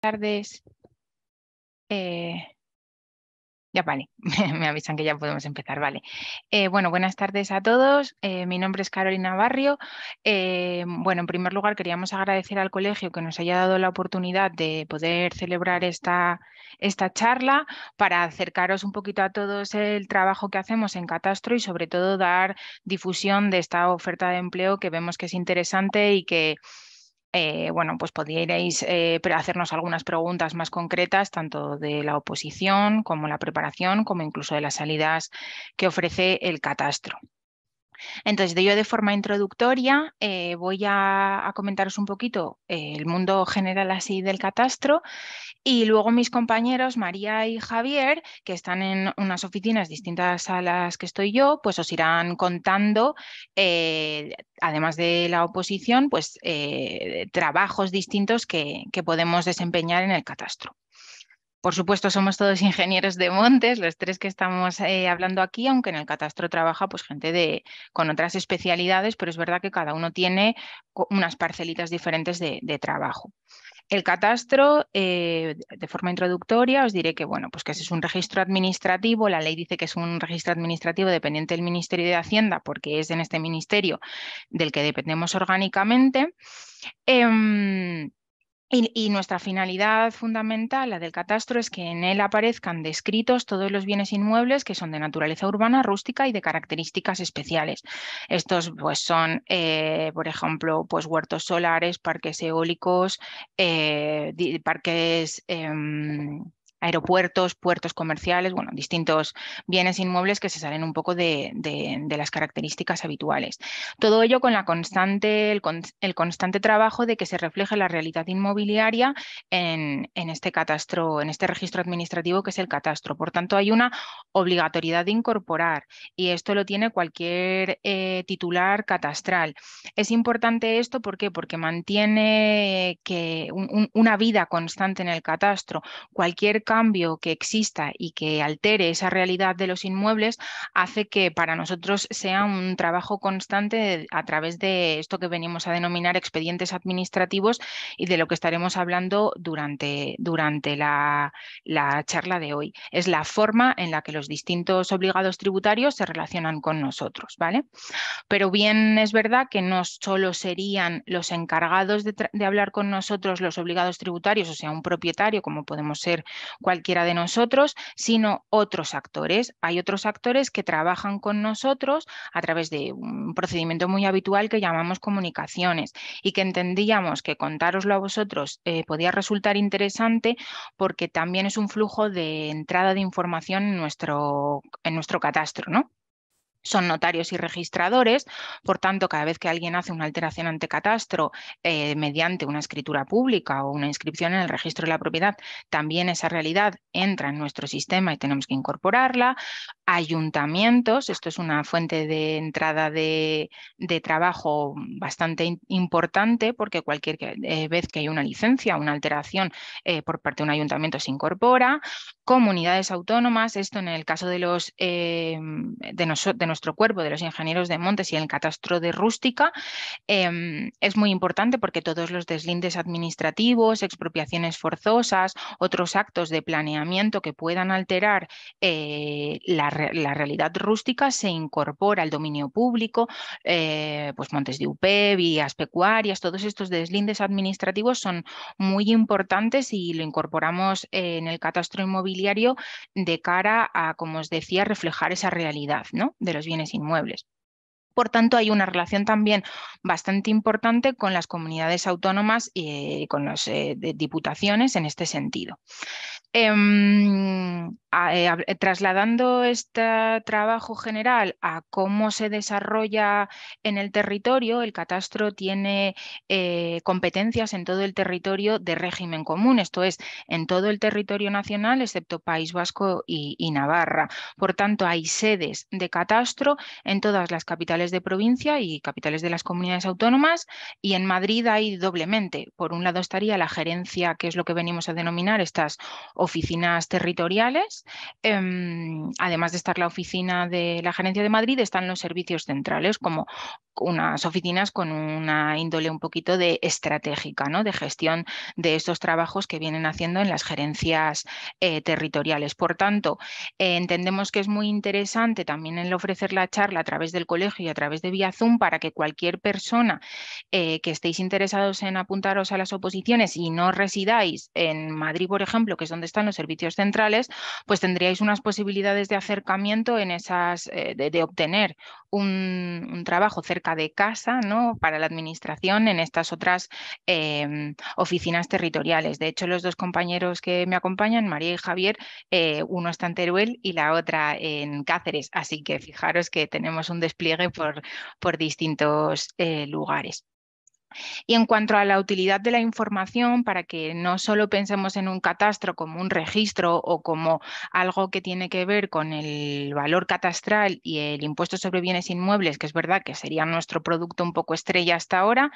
tardes. Eh, ya vale, me avisan que ya podemos empezar, vale. Eh, bueno, buenas tardes a todos. Eh, mi nombre es Carolina Barrio. bueno, en primer lugar queríamos agradecer al colegio que nos haya dado la oportunidad de poder celebrar esta, esta charla para acercaros un poquito a todos el trabajo que hacemos en Catastro y sobre todo dar difusión de esta oferta de empleo que vemos que es interesante y que eh, bueno, pues podríais eh, hacernos algunas preguntas más concretas, tanto de la oposición como la preparación, como incluso de las salidas que ofrece el catastro. Entonces, yo de forma introductoria eh, voy a, comentaros un poquito eh, el mundo general así del catastro y luego mis compañeros María y Javier, que están en unas oficinas distintas a las que estoy yo, pues os irán contando, eh, además de la oposición, pues trabajos distintos que podemos desempeñar en el catastro. Por supuesto, somos todos ingenieros de montes, los tres que estamos eh, hablando aquí, aunque en el catastro trabaja pues, gente de, con otras especialidades, pero es verdad que cada uno tiene unas parcelitas diferentes de, trabajo. El catastro, eh, de forma introductoria, os diré que, bueno, pues que es un registro administrativo, la ley dice que es un registro administrativo dependiente del Ministerio de Hacienda, porque es en este ministerio del que dependemos orgánicamente. Em, y, nuestra finalidad fundamental, la del catastro, es que en él aparezcan descritos todos los bienes inmuebles que son de naturaleza urbana, rústica y de características especiales. Estos pues, son, eh, por ejemplo, pues, huertos solares, parques eólicos, eh, parques... Em, aeropuertos, puertos comerciales, bueno, distintos bienes inmuebles que se salen un poco de, las características habituales. Todo ello con la constante, el, constante trabajo de que se refleje la realidad inmobiliaria en, este catastro, en este registro administrativo que es el catastro. Por tanto, hay una obligatoriedad de incorporar y esto lo tiene cualquier eh, titular catastral. Es importante esto ¿por qué? porque mantiene una vida constante en el catastro. Cualquier cambio que exista y que altere esa realidad de los inmuebles hace que para nosotros sea un trabajo constante a través de esto que venimos a denominar expedientes administrativos y de lo que estaremos hablando durante, durante la, charla de hoy. Es la forma en la que los distintos obligados tributarios se relacionan con nosotros, ¿vale? Pero bien es verdad que no solo serían los encargados de hablar con nosotros los obligados tributarios, o sea, un propietario, como podemos ser cualquiera de nosotros, sino otros actores. Hay otros actores que trabajan con nosotros a través de un procedimiento muy habitual que llamamos comunicaciones y que entendíamos que contároslo a vosotros eh, podía resultar interesante porque también es un flujo de entrada de información en nuestro, en nuestro catastro, ¿no? son notarios y registradores, por tanto, cada vez que alguien hace una alteración ante catastro eh, mediante una escritura pública o una inscripción en el registro de la propiedad, también esa realidad entra en nuestro sistema y tenemos que incorporarla. Ayuntamientos, esto es una fuente de entrada de, trabajo bastante importante porque cualquier eh, vez que hay una licencia, una alteración eh, por parte de un ayuntamiento se incorpora. Comunidades autónomas, esto en el caso de los de nosotros, nuestro cuerpo de los ingenieros de montes y el catastro de rústica em, es muy importante porque todos los deslindes administrativos, expropiaciones forzosas, otros actos de planeamiento que puedan alterar eh, la, realidad rústica se incorpora al dominio público, eh, pues montes de UP, vías pecuarias, todos estos deslindes administrativos son muy importantes y lo incorporamos eh, en el catastro inmobiliario de cara a, como os decía, reflejar esa realidad ¿no? de los bienes inmuebles por tanto, hay una relación también bastante importante con las comunidades autónomas y con las eh, diputaciones en este sentido. Em, eh, trasladando este trabajo general a cómo se desarrolla en el territorio, el catastro tiene eh, competencias en todo el territorio de régimen común, esto es, en todo el territorio nacional, excepto País Vasco y Navarra. Por tanto, hay sedes de catastro en todas las capitales de provincia y capitales de las comunidades autónomas y en Madrid hay doblemente. Por un lado estaría la gerencia, que es lo que venimos a denominar estas oficinas territoriales. Em, además de estar la oficina de la gerencia de Madrid, están los servicios centrales como unas oficinas con una índole un poquito de estratégica, ¿no? de gestión de estos trabajos que vienen haciendo en las gerencias eh, territoriales. Por tanto, eh, entendemos que es muy interesante también el ofrecer la charla a través del colegio a través de vía Zoom para que cualquier persona eh, que estéis interesados en apuntaros a las oposiciones y no residáis en Madrid, por ejemplo, que es donde están los servicios centrales, pues tendríais unas posibilidades de acercamiento en esas, eh, de, obtener un, trabajo cerca de casa ¿no? para la administración en estas otras em, oficinas territoriales. De hecho, los dos compañeros que me acompañan, María y Javier, eh, uno está en Teruel y la otra en Cáceres. Así que fijaros que tenemos un despliegue por, por distintos eh, lugares. Y en cuanto a la utilidad de la información, para que no solo pensemos en un catastro como un registro o como algo que tiene que ver con el valor catastral y el impuesto sobre bienes inmuebles, que es verdad que sería nuestro producto un poco estrella hasta ahora,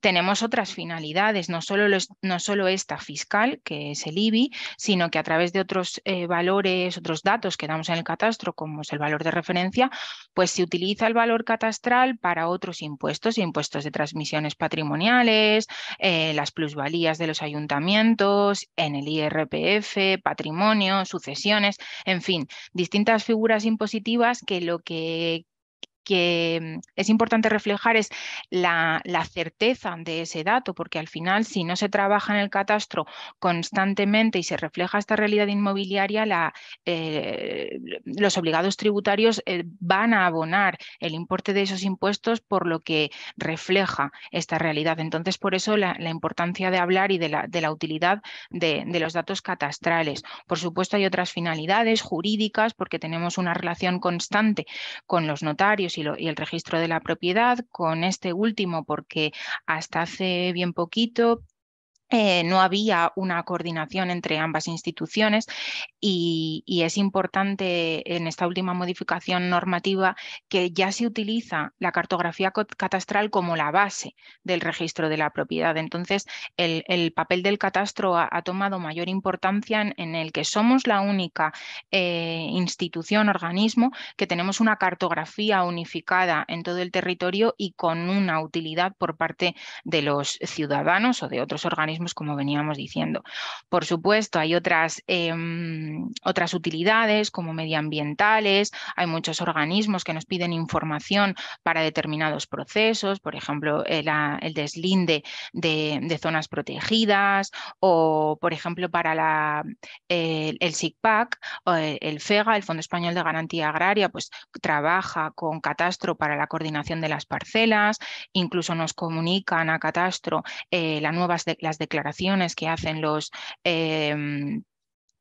tenemos otras finalidades, no solo, no solo esta fiscal, que es el IBI, sino que a través de otros eh, valores, otros datos que damos en el catastro, como es el valor de referencia, pues se utiliza el valor catastral para otros impuestos, impuestos de transmisiones patrimoniales patrimoniales, eh, las plusvalías de los ayuntamientos, en el IRPF, patrimonio, sucesiones, en fin, distintas figuras impositivas que lo que que mm, es importante reflejar es la, la, certeza de ese dato, porque al final si no se trabaja en el catastro constantemente y se refleja esta realidad inmobiliaria, eh, los obligados tributarios eh, van a abonar el importe de esos impuestos por lo que refleja esta realidad. Entonces, por eso la, importancia de hablar y de la, de la utilidad de, de los datos catastrales. Por supuesto, hay otras finalidades jurídicas, porque tenemos una relación constante con los notarios y, el registro de la propiedad, con este último porque hasta hace bien poquito eh, no había una coordinación entre ambas instituciones y, es importante en esta última modificación normativa que ya se utiliza la cartografía catastral como la base del registro de la propiedad. Entonces, el, papel del catastro ha, tomado mayor importancia en, el que somos la única eh, institución, organismo, que tenemos una cartografía unificada en todo el territorio y con una utilidad por parte de los ciudadanos o de otros organismos como veníamos diciendo. Por supuesto, hay otras, em, otras utilidades como medioambientales, hay muchos organismos que nos piden información para determinados procesos, por ejemplo, eh, el, deslinde de, zonas protegidas o, por ejemplo, para la, el, SIGPAC, SICPAC, eh, el FEGA, el Fondo Español de Garantía Agraria, pues trabaja con Catastro para la coordinación de las parcelas, incluso nos comunican a Catastro eh, las nuevas las declaraciones declaraciones que hacen los eh,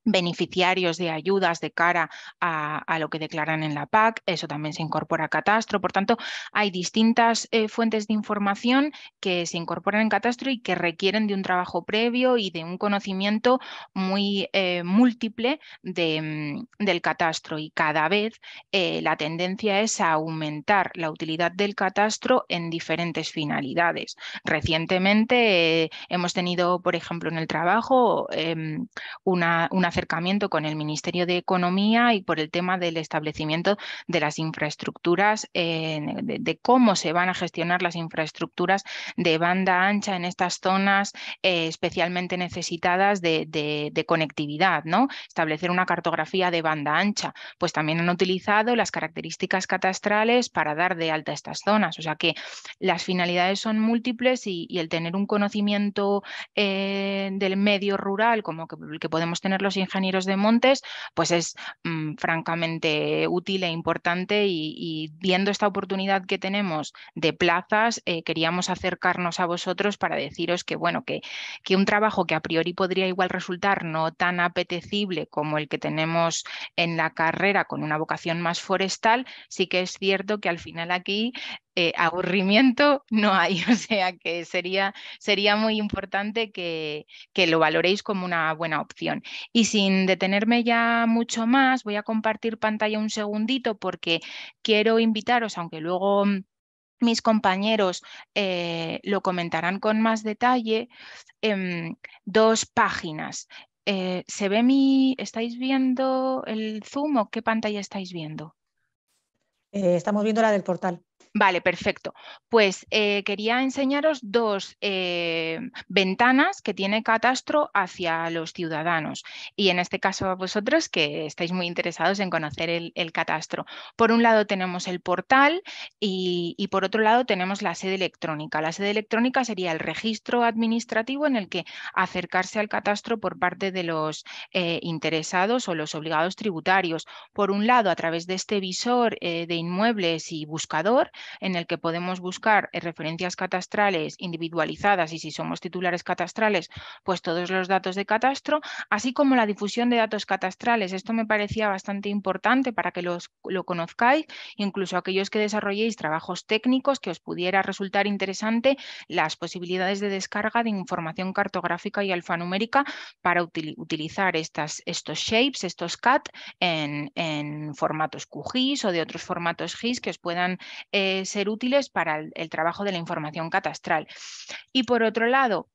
beneficiarios de ayudas de cara a, lo que declaran en la PAC, eso también se incorpora a Catastro, por tanto hay distintas eh, fuentes de información que se incorporan en Catastro y que requieren de un trabajo previo y de un conocimiento muy eh, múltiple mm, del Catastro y cada vez eh, la tendencia es a aumentar la utilidad del Catastro en diferentes finalidades. Recientemente hemos tenido, por ejemplo, en el trabajo em, una, una acercamiento con el Ministerio de Economía y por el tema del establecimiento de las infraestructuras, eh, de, cómo se van a gestionar las infraestructuras de banda ancha en estas zonas eh, especialmente necesitadas de, conectividad, ¿no? Establecer una cartografía de banda ancha. Pues también han utilizado las características catastrales para dar de alta estas zonas. O sea que las finalidades son múltiples y, el tener un conocimiento eh, del medio rural como que, que podemos tener los ingenieros de montes, pues es mm, francamente útil e importante y, viendo esta oportunidad que tenemos de plazas, eh, queríamos acercarnos a vosotros para deciros que, bueno, que, que un trabajo que a priori podría igual resultar no tan apetecible como el que tenemos en la carrera con una vocación más forestal, sí que es cierto que al final aquí eh, aburrimiento no hay, o sea que sería, sería muy importante que, lo valoréis como una buena opción. Y sin detenerme ya mucho más, voy a compartir pantalla un segundito porque quiero invitaros, aunque luego mis compañeros eh, lo comentarán con más detalle, em, dos páginas. Eh, ¿Se ve mi... ¿Estáis viendo el zoom o qué pantalla estáis viendo? estamos viendo la del portal. Vale, perfecto. Pues eh, quería enseñaros dos eh, ventanas que tiene Catastro hacia los ciudadanos y en este caso a vosotros que estáis muy interesados en conocer el, Catastro. Por un lado tenemos el portal y, por otro lado tenemos la sede electrónica. La sede electrónica sería el registro administrativo en el que acercarse al Catastro por parte de los eh, interesados o los obligados tributarios. Por un lado a través de este visor de inmuebles y buscador en el que podemos buscar eh, referencias catastrales individualizadas y si somos titulares catastrales, pues todos los datos de catastro, así como la difusión de datos catastrales. Esto me parecía bastante importante para que lo conozcáis, incluso aquellos que desarrolléis trabajos técnicos que os pudiera resultar interesante las posibilidades de descarga de información cartográfica y alfanumérica para utilizar estas, estos shapes, estos CAT en, formatos QGIS o de otros formatos GIS que os puedan eh, ser útiles para el trabajo de la información catastral. Y por otro lado,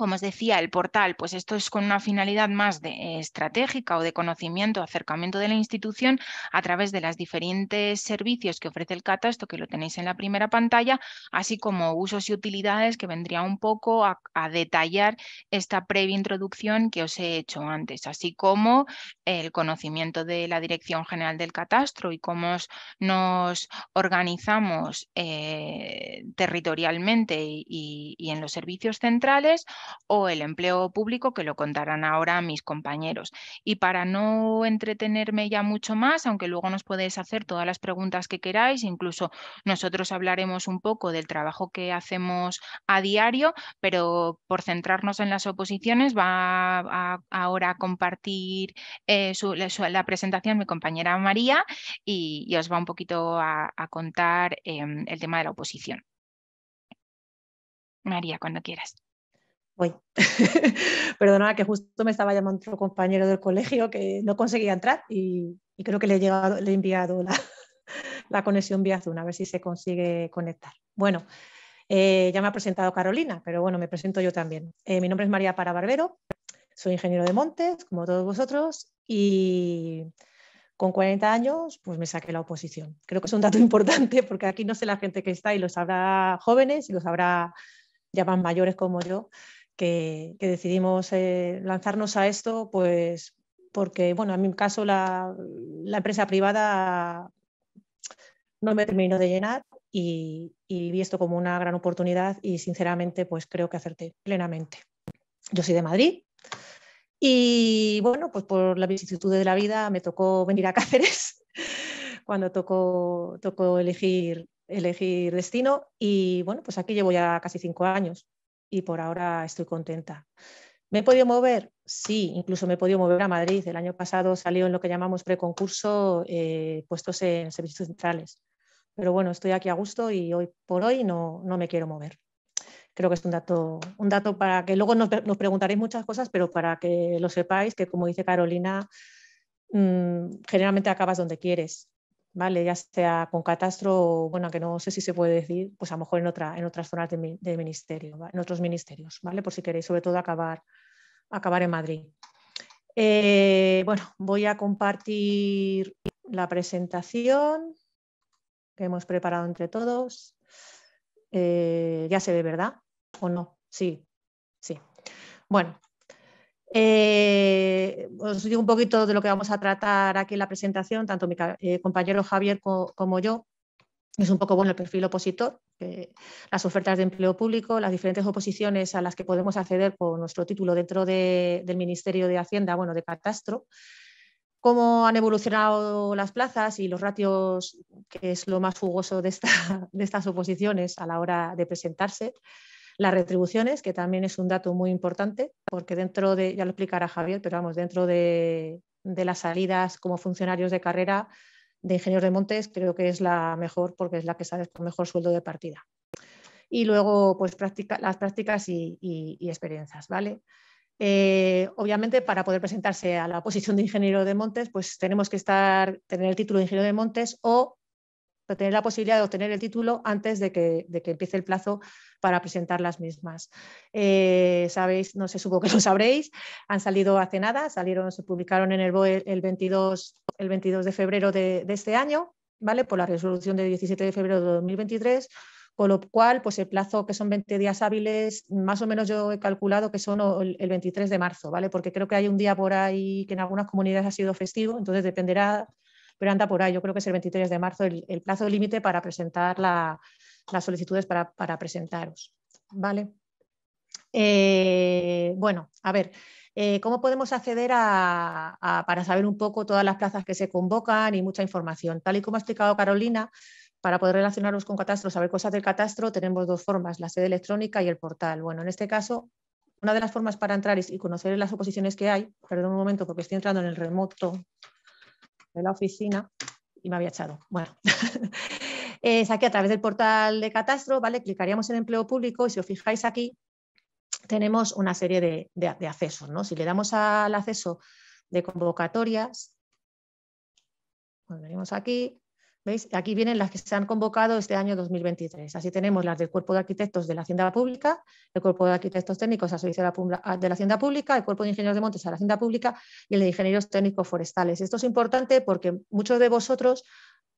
como os decía, el portal, pues esto es con una finalidad más de, eh, estratégica o de conocimiento, acercamiento de la institución a través de los diferentes servicios que ofrece el catastro, que lo tenéis en la primera pantalla, así como usos y utilidades que vendría un poco a, detallar esta previa introducción que os he hecho antes, así como el conocimiento de la Dirección General del Catastro y cómo nos organizamos eh, territorialmente y en los servicios centrales o el empleo público, que lo contarán ahora mis compañeros. Y para no entretenerme ya mucho más, aunque luego nos podéis hacer todas las preguntas que queráis, incluso nosotros hablaremos un poco del trabajo que hacemos a diario, pero por centrarnos en las oposiciones va ahora a compartir eh, la, presentación mi compañera María y, os va un poquito a, contar em, el tema de la oposición. María, cuando quieras. Uy. Perdona, que justo me estaba llamando otro compañero del colegio que no conseguía entrar y, creo que le he, enviado la, conexión vía Zoom, a ver si se consigue conectar. Bueno, eh, ya me ha presentado Carolina, pero bueno, me presento yo también. Eh, mi nombre es María Para Barbero, soy ingeniero de montes, como todos vosotros, y con 40 años, pues me saqué la oposición. Creo que es un dato importante porque aquí no sé la gente que está y los habrá jóvenes y los habrá ya más mayores como yo, que, decidimos eh, lanzarnos a esto, pues porque, bueno, en mi caso la, empresa privada no me terminó de llenar y, vi esto como una gran oportunidad y sinceramente pues creo que acerté plenamente. Yo soy de Madrid y bueno, pues por la vicisitud de la vida me tocó venir a Cáceres cuando tocó, tocó elegir, elegir destino y bueno, pues aquí llevo ya casi cinco años y por ahora estoy contenta. ¿Me he podido mover? Sí, incluso me he podido mover a Madrid. El año pasado salió en lo que llamamos preconcurso eh, puestos en servicios centrales. Pero bueno, estoy aquí a gusto y hoy por hoy no, no me quiero mover. Creo que es un dato, un dato para que luego nos, preguntaréis muchas cosas, pero para que lo sepáis, que como dice Carolina, mm, generalmente acabas donde quieres. Ya sea con catastro, bueno, que no sé si se puede decir, pues a lo mejor en, otra, en otras zonas del ministerio, en otros ministerios, ¿vale? Por si queréis, sobre todo, acabar, acabar en Madrid. Eh, bueno, voy a compartir la presentación que hemos preparado entre todos. Eh, ya se ve, ¿verdad? ¿O no? Sí, sí. Bueno, eh, os digo un poquito de lo que vamos a tratar aquí en la presentación, tanto mi eh, compañero Javier como yo. Es un poco bueno el perfil opositor, las ofertas de empleo público, las diferentes oposiciones a las que podemos acceder con nuestro título dentro del Ministerio de Hacienda, bueno, de Catastro, cómo han evolucionado las plazas y los ratios, que es lo más jugoso de estas oposiciones a la hora de presentarse. Las retribuciones, que también es un dato muy importante, porque dentro de, ya lo explicará Javier, pero vamos, dentro de, las salidas como funcionarios de carrera de ingenieros de montes, creo que es la mejor porque es la que sale con mejor sueldo de partida. Y luego, pues las prácticas y, experiencias, ¿vale? Eh, obviamente, para poder presentarse a la posición de ingeniero de montes, pues tenemos que estar, tener el título de ingeniero de montes o tener la posibilidad de obtener el título antes de que, de que empiece el plazo para presentar las mismas. Eh, sabéis, no se supo que lo sabréis, han salido hace nada, salieron, se publicaron en el BOE el 22, el 22 de febrero de, este año, ¿vale? Por la resolución del 17 de febrero de 2023 con lo cual, pues el plazo que son 20 días hábiles, más o menos yo he calculado que son el 23 de marzo, ¿vale? Porque creo que hay un día por ahí que en algunas comunidades ha sido festivo, entonces dependerá pero anda por ahí. Yo creo que es el 23 de marzo el, plazo límite para presentar las solicitudes para, presentaros. ¿Vale? Eh, bueno, a ver, eh, ¿cómo podemos acceder a, para saber un poco todas las plazas que se convocan y mucha información? Tal y como ha explicado Carolina, para poder relacionarnos con catastro, saber cosas del catastro, tenemos dos formas, la sede electrónica y el portal. Bueno, en este caso, una de las formas para entrar y conocer las oposiciones que hay, perdón un momento porque estoy entrando en el remoto de la oficina y me había echado. Bueno, es aquí a través del portal de catastro, ¿vale? Clicaríamos en empleo público y si os fijáis aquí tenemos una serie de, accesos, ¿no? Si le damos al acceso de convocatorias, cuando venimos aquí, Aquí vienen las que se han convocado este año 2023. Así tenemos las del Cuerpo de Arquitectos de la Hacienda Pública, el Cuerpo de Arquitectos Técnicos a ah, de la Hacienda Pública, el Cuerpo de Ingenieros de Montes a la Hacienda Pública y el de Ingenieros Técnicos Forestales. Esto es importante porque muchos de vosotros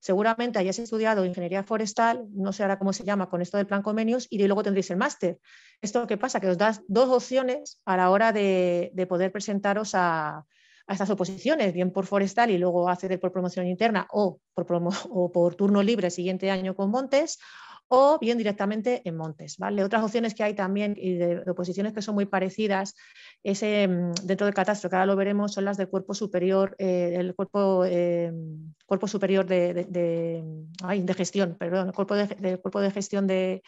seguramente hayáis estudiado ingeniería forestal, no sé ahora cómo se llama con esto del plan convenios, y luego tendréis el máster. ¿Esto qué pasa? Que os das dos opciones a la hora de poder presentaros a, a estas oposiciones, bien por forestal y luego acceder por promoción interna o por, turno libre el siguiente año con Montes, o bien directamente en Montes. ¿vale? Otras opciones que hay también y de, oposiciones que son muy parecidas ese mm, dentro del catastro, que ahora lo veremos, son las del cuerpo superior, eh, el cuerpo, em, cuerpo superior de, de, gestión, perdón, el cuerpo de, cuerpo de gestión de,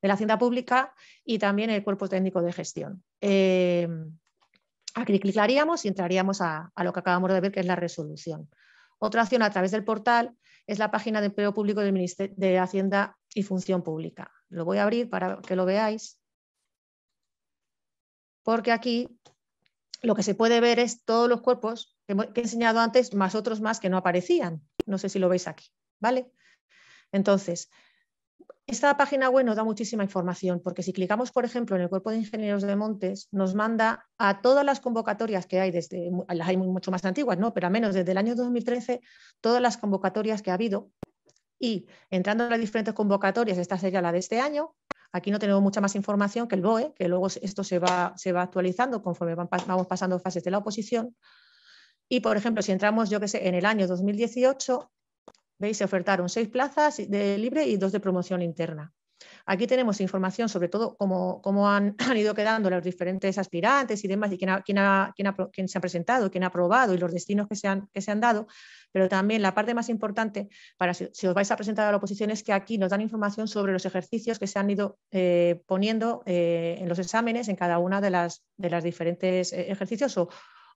la hacienda pública y también el cuerpo técnico de gestión. Em, Aquí clicaríamos y entraríamos a, lo que acabamos de ver, que es la resolución. Otra opción a través del portal es la página de empleo público del Ministerio de Hacienda y Función Pública. Lo voy a abrir para que lo veáis, porque aquí lo que se puede ver es todos los cuerpos que he enseñado antes, más otros más que no aparecían. No sé si lo veis aquí, ¿vale? Entonces, esta página web nos da muchísima información, porque si clicamos, por ejemplo, en el cuerpo de ingenieros de Montes, nos manda a todas las convocatorias que hay, desde, las hay mucho más antiguas, ¿no? pero al menos desde el año 2013, todas las convocatorias que ha habido. Y entrando en las diferentes convocatorias, esta sería la de este año, Aquí no tenemos mucha más información que el BOE, que luego esto se va, se va actualizando conforme vamos pasando fases de la oposición. Y, por ejemplo, si entramos, yo que sé, en el año 2018, ¿Veis? Se ofertaron seis plazas de libre y dos de promoción interna. Aquí tenemos información sobre todo cómo, cómo han, ido quedando los diferentes aspirantes y demás, y quién, ha, quién, quién, se ha presentado, quién ha aprobado y los destinos que se, han, que se han dado. Pero también la parte más importante, para si, os vais a presentar a la oposición, es que aquí nos dan información sobre los ejercicios que se han ido eh, poniendo eh, en los exámenes en cada una de las, de las diferentes eh, ejercicios o,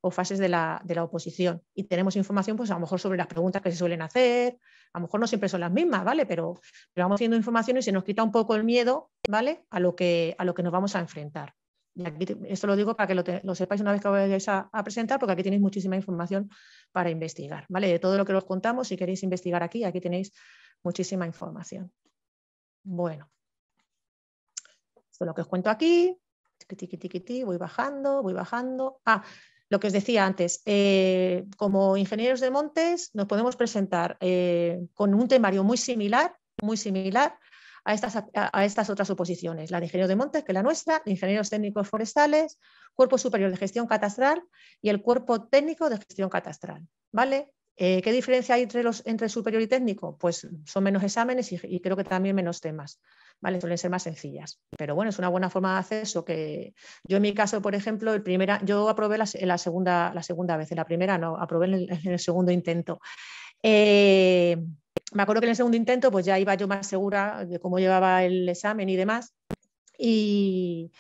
o fases de la, de la, oposición. Y tenemos información, pues a lo mejor sobre las preguntas que se suelen hacer, a lo mejor no siempre son las mismas, ¿vale? Pero, pero vamos haciendo información y se nos quita un poco el miedo, ¿vale? A lo que, a lo que nos vamos a enfrentar. Y esto lo digo para que lo, sepáis una vez que vayáis a, presentar, porque aquí tenéis muchísima información para investigar, ¿vale? De todo lo que os contamos, si queréis investigar aquí, aquí tenéis muchísima información. Bueno, esto es lo que os cuento aquí. voy bajando, voy bajando. Ah, lo que os decía antes, eh, como ingenieros de montes nos podemos presentar eh, con un temario muy similar, muy similar a estas, a, estas otras oposiciones, la de ingenieros de montes, que es la nuestra, ingenieros técnicos forestales, cuerpo superior de gestión catastral y el cuerpo técnico de gestión catastral. ¿Vale? Eh, ¿Qué diferencia hay entre, los, entre superior y técnico? Pues son menos exámenes y, creo que también menos temas. ¿vale? Suelen ser más sencillas. Pero bueno, es una buena forma de acceso que yo en mi caso, por ejemplo, el primera, yo aprobé la, segunda, la segunda vez, en la primera no, aprobé en el, segundo intento. Eh, me acuerdo que en el segundo intento pues ya iba yo más segura de cómo llevaba el examen y demás. Y,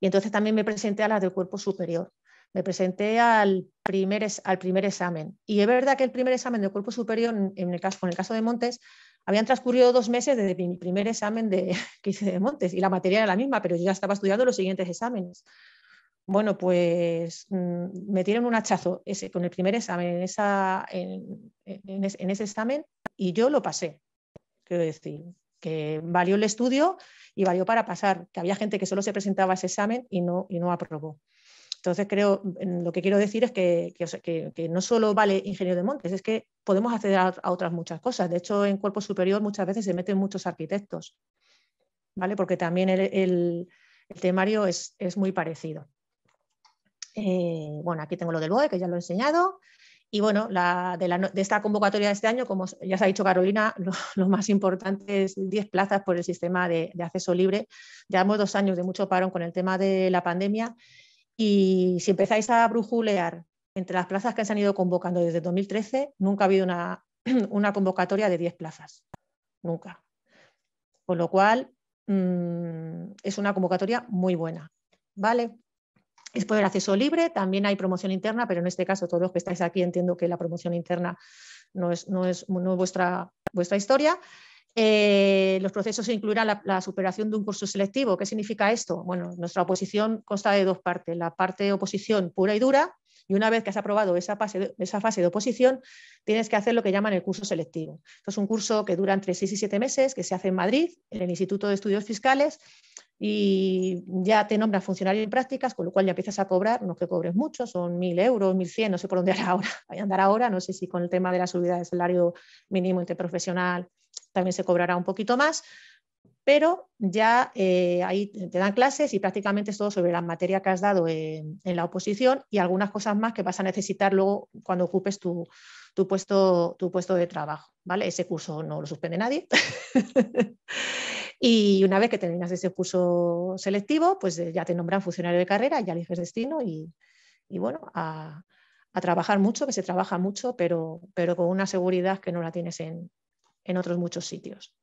y entonces también me presenté a las del cuerpo superior me presenté al primer, examen. Y es verdad que el primer examen del cuerpo superior, en el caso, de Montes, habían transcurrido dos meses desde mi primer examen de, que hice de Montes y la materia era la misma, pero yo ya estaba estudiando los siguientes exámenes. Bueno, pues mm, me dieron un hachazo con el primer examen en, ese, examen y yo lo pasé. Quiero decir, que valió el estudio y valió para pasar, que había gente que solo se presentaba a ese examen y y no aprobó. Entonces, creo, mm, lo que quiero decir es que, no solo vale ingeniero de montes, es que podemos acceder a, otras muchas cosas. De hecho, en cuerpo superior muchas veces se meten muchos arquitectos, ¿vale? Porque también el, temario es, muy parecido. Eh, bueno, aquí tengo lo del BOE, que ya lo he enseñado. Y bueno, de, esta convocatoria de este año, como ya se ha dicho Carolina, los más importantes es 10 plazas por el sistema de, de, acceso libre. Llevamos dos años de mucho parón con el tema de la pandemia y si empezáis a brujulear entre las plazas que se han ido convocando desde 2013, nunca ha habido una, convocatoria de 10 plazas. Nunca. Con lo cual, mm, es una convocatoria muy buena. ¿Vale? Es poder acceso libre, también hay promoción interna, pero en este caso, todos los que estáis aquí entiendo que la promoción interna no es, vuestra, vuestra historia. Eh, los procesos e incluirán la, superación de un curso selectivo. ¿Qué significa esto? Bueno, nuestra oposición consta de dos partes, la parte de oposición pura y dura, y una vez que has aprobado esa fase, de, oposición, tienes que hacer lo que llaman el curso selectivo. Esto es un curso que dura entre seis y siete meses, que se hace en Madrid, en el Instituto de Estudios Fiscales, y ya te nombras funcionario en prácticas, con lo cual ya empiezas a cobrar, no que cobres mucho, son mil euros, 1.100, no sé por dónde ahora, andar ahora, no sé si con el tema de la subida del salario mínimo interprofesional también se cobrará un poquito más, pero ya eh, ahí te dan clases y prácticamente es todo sobre la materia que has dado en, la oposición y algunas cosas más que vas a necesitar luego cuando ocupes tu, puesto, tu puesto de trabajo. ¿vale? Ese curso no lo suspende nadie. y una vez que terminas ese curso selectivo, pues eh, ya te nombran funcionario de carrera, ya eliges destino y, bueno, a, trabajar mucho, que se trabaja mucho, pero, pero con una seguridad que no la tienes en, en otros muchos sitios.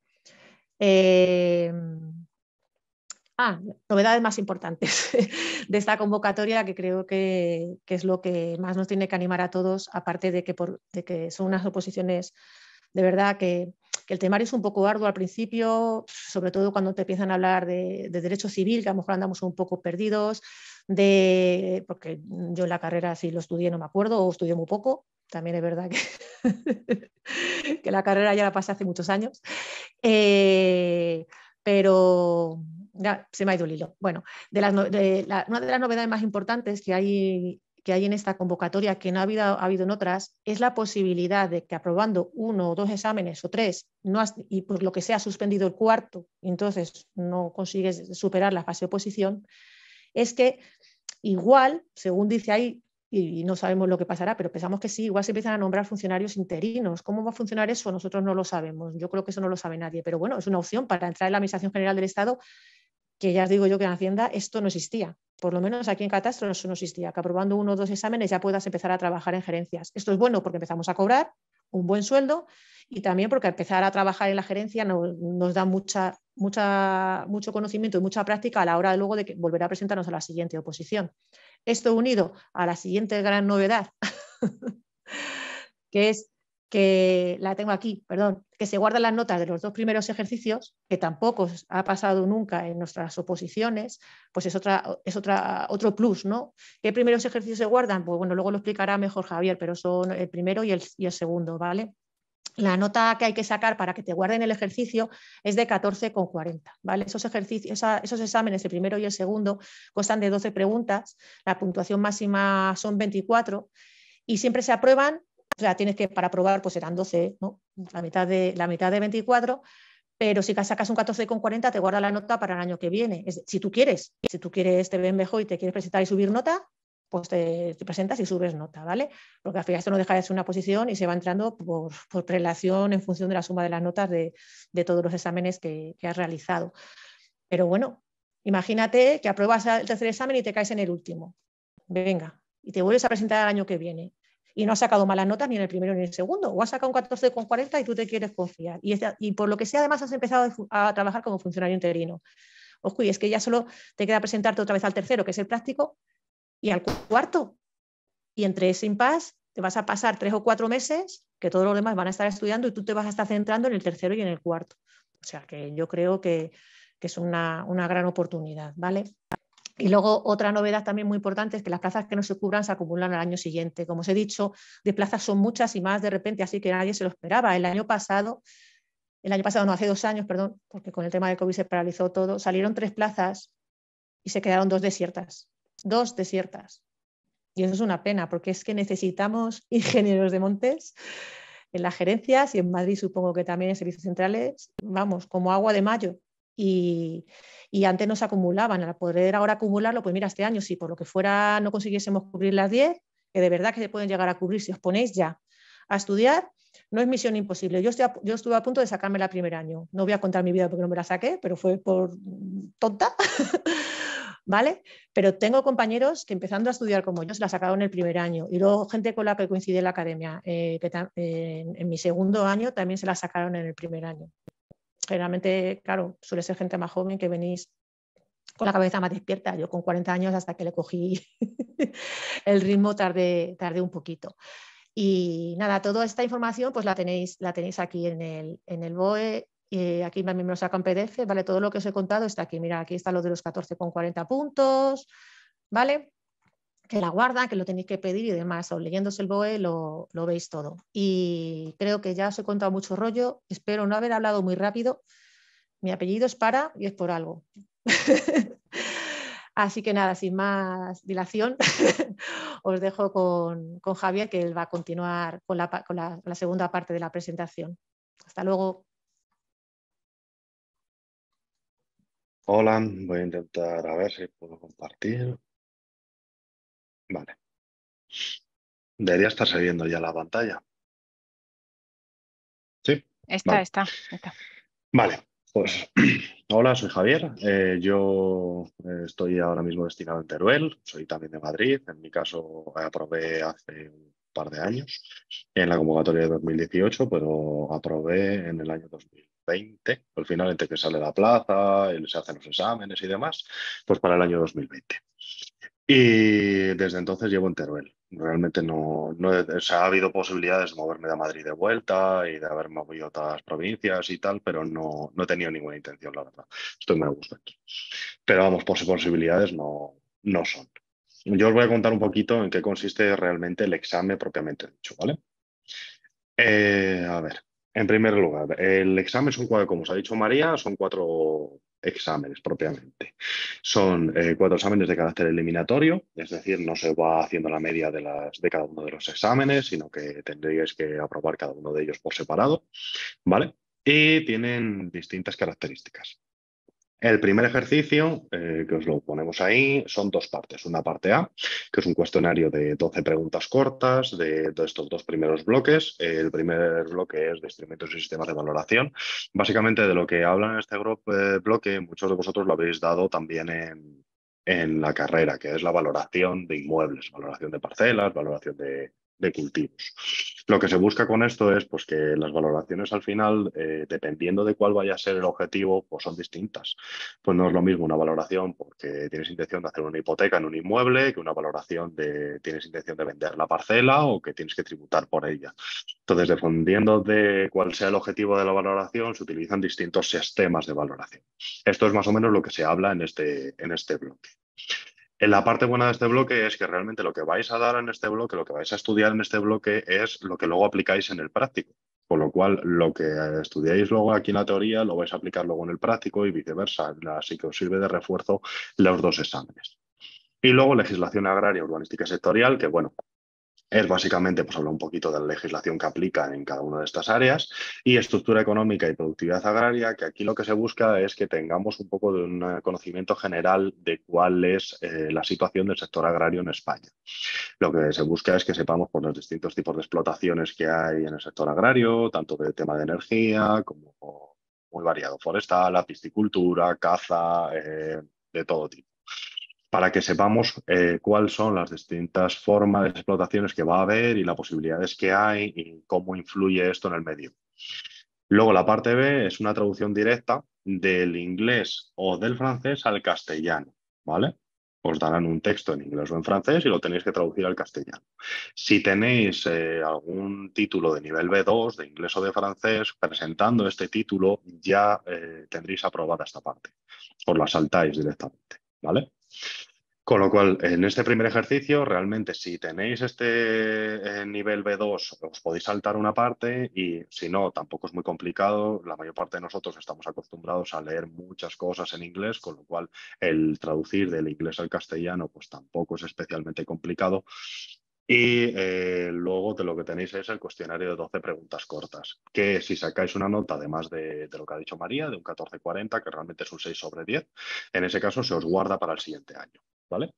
Eh, ah, novedades más importantes de esta convocatoria que creo que, es lo que más nos tiene que animar a todos, aparte de que, son unas oposiciones de verdad que, el temario es un poco arduo al principio, sobre todo cuando te empiezan a hablar de, derecho civil, que a lo mejor andamos un poco perdidos, de, porque yo en la carrera si lo estudié no me acuerdo o estudié muy poco, también es verdad que, que, la carrera ya la pasé hace muchos años, eh, pero ya, se me ha ido el hilo. Bueno, de una de las novedades más importantes que hay, que hay en esta convocatoria, que no ha habido, habido en otras, es la posibilidad de que aprobando uno o dos exámenes o tres, y por lo que sea suspendido el cuarto, entonces no consigues superar la fase de oposición, es que igual, según dice ahí, y, no sabemos lo que pasará, pero pensamos que sí, igual se empiezan a nombrar funcionarios interinos. ¿Cómo va a funcionar eso? Nosotros no lo sabemos. Yo creo que eso no lo sabe nadie, pero bueno, es una opción para entrar en la Administración General del Estado, que ya os digo yo que en Hacienda esto no existía. Por lo menos aquí en Catastro eso no existía, que aprobando uno o dos exámenes ya puedas empezar a trabajar en gerencias. Esto es bueno porque empezamos a cobrar, un buen sueldo y también porque empezar a trabajar en la gerencia nos, da mucha, mucha, mucho conocimiento y mucha práctica a la hora luego de que volver a presentarnos a la siguiente oposición. Esto unido a la siguiente gran novedad, que es que la tengo aquí, perdón, que se guardan las notas de los dos primeros ejercicios, que tampoco ha pasado nunca en nuestras oposiciones, pues es, otra, es otra, otro plus, ¿no? ¿Qué primeros ejercicios se guardan? Pues bueno, luego lo explicará mejor Javier, pero son el primero y el, y el segundo, ¿vale? La nota que hay que sacar para que te guarden el ejercicio es de 14,40. ¿vale? Esos, ejercicios, esos exámenes, el primero y el segundo, constan de 12 preguntas, la puntuación máxima son 24 y siempre se aprueban o sea, tienes que, para aprobar, pues serán 12, la, mitad de, la mitad de 24, pero si sacas un 14,40 te guarda la nota para el año que viene. si tú quieres, si tú quieres, te ven mejor y te quieres presentar y subir nota, pues te, presentas y subes nota, ¿vale? Porque al final esto no deja de ser una posición y se va entrando por, por prelación en función de la suma de las notas de, todos los exámenes que, que has realizado. Pero bueno, imagínate que apruebas el tercer examen y te caes en el último. Venga, y te vuelves a presentar el año que viene y no ha sacado malas notas ni en el primero ni en el segundo, o ha sacado un 14,40 y tú te quieres confiar. Y, y, por lo que sea, además has empezado a trabajar como funcionario interino. Ojo, y es que ya solo te queda presentarte otra vez al tercero, que es el práctico, y al cuarto. Y entre ese impasse te vas a pasar tres o cuatro meses que todos los demás van a estar estudiando y tú te vas a estar centrando en el tercero y en el cuarto. O sea que yo creo que, es una, una gran oportunidad, ¿vale? Y luego otra novedad también muy importante es que las plazas que no se cubran se acumulan al año siguiente. Como os he dicho, de plazas son muchas y más de repente, así que nadie se lo esperaba. El año pasado, el año pasado, no, hace dos años, perdón, porque con el tema de COVID se paralizó todo, salieron tres plazas y se quedaron dos desiertas. Dos desiertas. Y eso es una pena, porque es que necesitamos ingenieros de montes en las gerencias y en Madrid supongo que también en servicios centrales, vamos, como agua de mayo. Y, antes no se acumulaban. Al poder ahora acumularlo, pues mira, este año, si por lo que fuera no consiguiésemos cubrir las 10, que de verdad que se pueden llegar a cubrir, si os ponéis ya a estudiar, no es misión imposible. Yo, estuve a punto de sacarme la primer año. No voy a contar mi vida porque no me la saqué, pero fue por tonta. ¿Vale? Pero tengo compañeros que empezando a estudiar como yo se la sacaron el primer año y luego gente con la que coincide en la academia, eh, que eh, en mi segundo año también se la sacaron en el primer año generalmente, claro, suele ser gente más joven que venís con la cabeza más despierta. Yo con 40 años hasta que le cogí el ritmo tardé, un poquito. Y nada, toda esta información pues la tenéis, la tenéis aquí en el, BOE. Eh, aquí también me lo sacan PDF, ¿vale? Todo lo que os he contado está aquí. Mira, aquí está lo de los 14 con 40 puntos, ¿vale? que la guardan, que lo tenéis que pedir y demás, o leyéndose el BOE lo, veis todo. Y creo que ya os he contado mucho rollo, espero no haber hablado muy rápido. Mi apellido es para y es por algo. Así que nada, sin más dilación, os dejo con, Javier, que él va a continuar con la, la segunda parte de la presentación. Hasta luego. Hola, voy a intentar a ver si puedo compartir. Vale. Debería estar saliendo ya la pantalla. Sí. Está, está, está. Vale, pues hola, soy Javier. Eh, yo eh, estoy ahora mismo destinado en Teruel, soy también de Madrid. En mi caso, aprobé hace un par de años en la convocatoria de 2018, pero aprobé en el año 2020. Al final, entre que sale la plaza, se hacen los exámenes y demás, pues para el año 2020. Y desde entonces llevo en Teruel. Realmente no, no ha habido posibilidades de moverme de Madrid de vuelta y de haber movido a otras provincias y tal, pero no, no he tenido ninguna intención, la verdad. Estoy muy a gusto aquí. Pero vamos, por posibilidades no, no son. Yo os voy a contar un poquito en qué consiste realmente el examen propiamente dicho, ¿vale? Eh, a ver, en primer lugar, el examen son cuatro, como os ha dicho María, son cuatro exámenes propiamente. Son eh, cuatro exámenes de carácter eliminatorio, es decir, no se va haciendo la media de, las, de cada uno de los exámenes, sino que tendríais que aprobar cada uno de ellos por separado, ¿vale? Y tienen distintas características. El primer ejercicio, eh, que os lo ponemos ahí, son dos partes. Una parte A, que es un cuestionario de 12 preguntas cortas de, estos dos primeros bloques. el primer bloque es de instrumentos y sistemas de valoración. Básicamente de lo que hablan en este grupo eh, bloque, muchos de vosotros lo habéis dado también en la carrera, que es la valoración de inmuebles, valoración de parcelas, valoración de, de cultivos. Lo que se busca con esto es pues, que las valoraciones al final, eh, dependiendo de cuál vaya a ser el objetivo, pues son distintas. Pues no es lo mismo una valoración porque tienes intención de hacer una hipoteca en un inmueble que una valoración de tienes intención de vender la parcela o que tienes que tributar por ella. Entonces, dependiendo de cuál sea el objetivo de la valoración, se utilizan distintos sistemas de valoración. Esto es más o menos lo que se habla en este, en este bloque la parte buena de este bloque es que realmente lo que vais a dar en este bloque, lo que vais a estudiar en este bloque es lo que luego aplicáis en el práctico. por lo cual, lo que estudiáis luego aquí en la teoría lo vais a aplicar luego en el práctico y viceversa. Así que os sirve de refuerzo los dos exámenes. Y luego legislación agraria, urbanística y sectorial, que bueno, es básicamente pues, hablar un poquito de la legislación que aplica en cada una de estas áreas y estructura económica y productividad agraria, que aquí lo que se busca es que tengamos un poco de un conocimiento general de cuál es eh, la situación del sector agrario en España. Lo que se busca es que sepamos por los distintos tipos de explotaciones que hay en el sector agrario, tanto de tema de energía como muy variado, forestal, piscicultura, caza, eh, de todo tipo para que sepamos eh, cuáles son las distintas formas de explotaciones que va a haber y las posibilidades que hay y cómo influye esto en el medio. Luego la parte B es una traducción directa del inglés o del francés al castellano, ¿vale? Os darán un texto en inglés o en francés y lo tenéis que traducir al castellano. Si tenéis eh, algún título de nivel B2, de inglés o de francés, presentando este título ya eh, tendréis aprobada esta parte. Os la saltáis directamente, ¿vale? Con lo cual, en este primer ejercicio, realmente si tenéis este eh, nivel B2, os podéis saltar una parte y si no, tampoco es muy complicado. La mayor parte de nosotros estamos acostumbrados a leer muchas cosas en inglés, con lo cual el traducir del inglés al castellano pues tampoco es especialmente complicado. Y eh, luego de lo que tenéis es el cuestionario de 12 preguntas cortas, que si sacáis una nota, además de, lo que ha dicho María, de un 1440, que realmente es un 6 sobre 10, en ese caso se os guarda para el siguiente año. ¿Vale?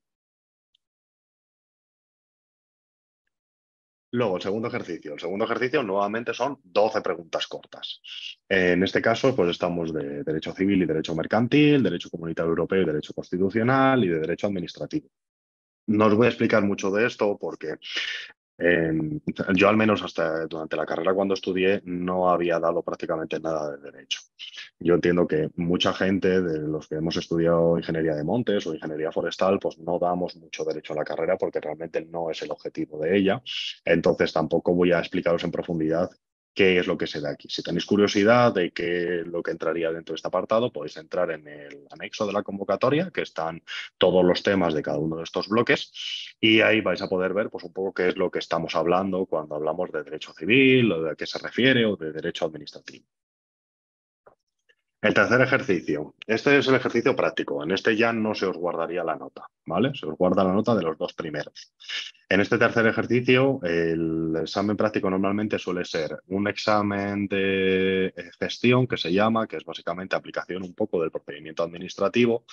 Luego, el segundo ejercicio. El segundo ejercicio nuevamente son 12 preguntas cortas. En este caso, pues estamos de derecho civil y derecho mercantil, derecho comunitario europeo y derecho constitucional y de derecho administrativo. No os voy a explicar mucho de esto porque em, yo al menos hasta durante la carrera cuando estudié no había dado prácticamente nada de derecho. Yo entiendo que mucha gente de los que hemos estudiado ingeniería de montes o ingeniería forestal, pues no damos mucho derecho a la carrera porque realmente no es el objetivo de ella. Entonces tampoco voy a explicaros en profundidad qué es lo que se da aquí. Si tenéis curiosidad de qué lo que entraría dentro de este apartado, podéis entrar en el anexo de la convocatoria, que están todos los temas de cada uno de estos bloques, y ahí vais a poder ver pues, un poco qué es lo que estamos hablando cuando hablamos de derecho civil, o de a qué se refiere, o de derecho administrativo. El tercer ejercicio. Este es el ejercicio práctico. En este ya no se os guardaría la nota, ¿vale? Se os guarda la nota de los dos primeros. En este tercer ejercicio, el examen práctico normalmente suele ser un examen de eh, gestión que se llama, que es básicamente aplicación un poco del procedimiento administrativo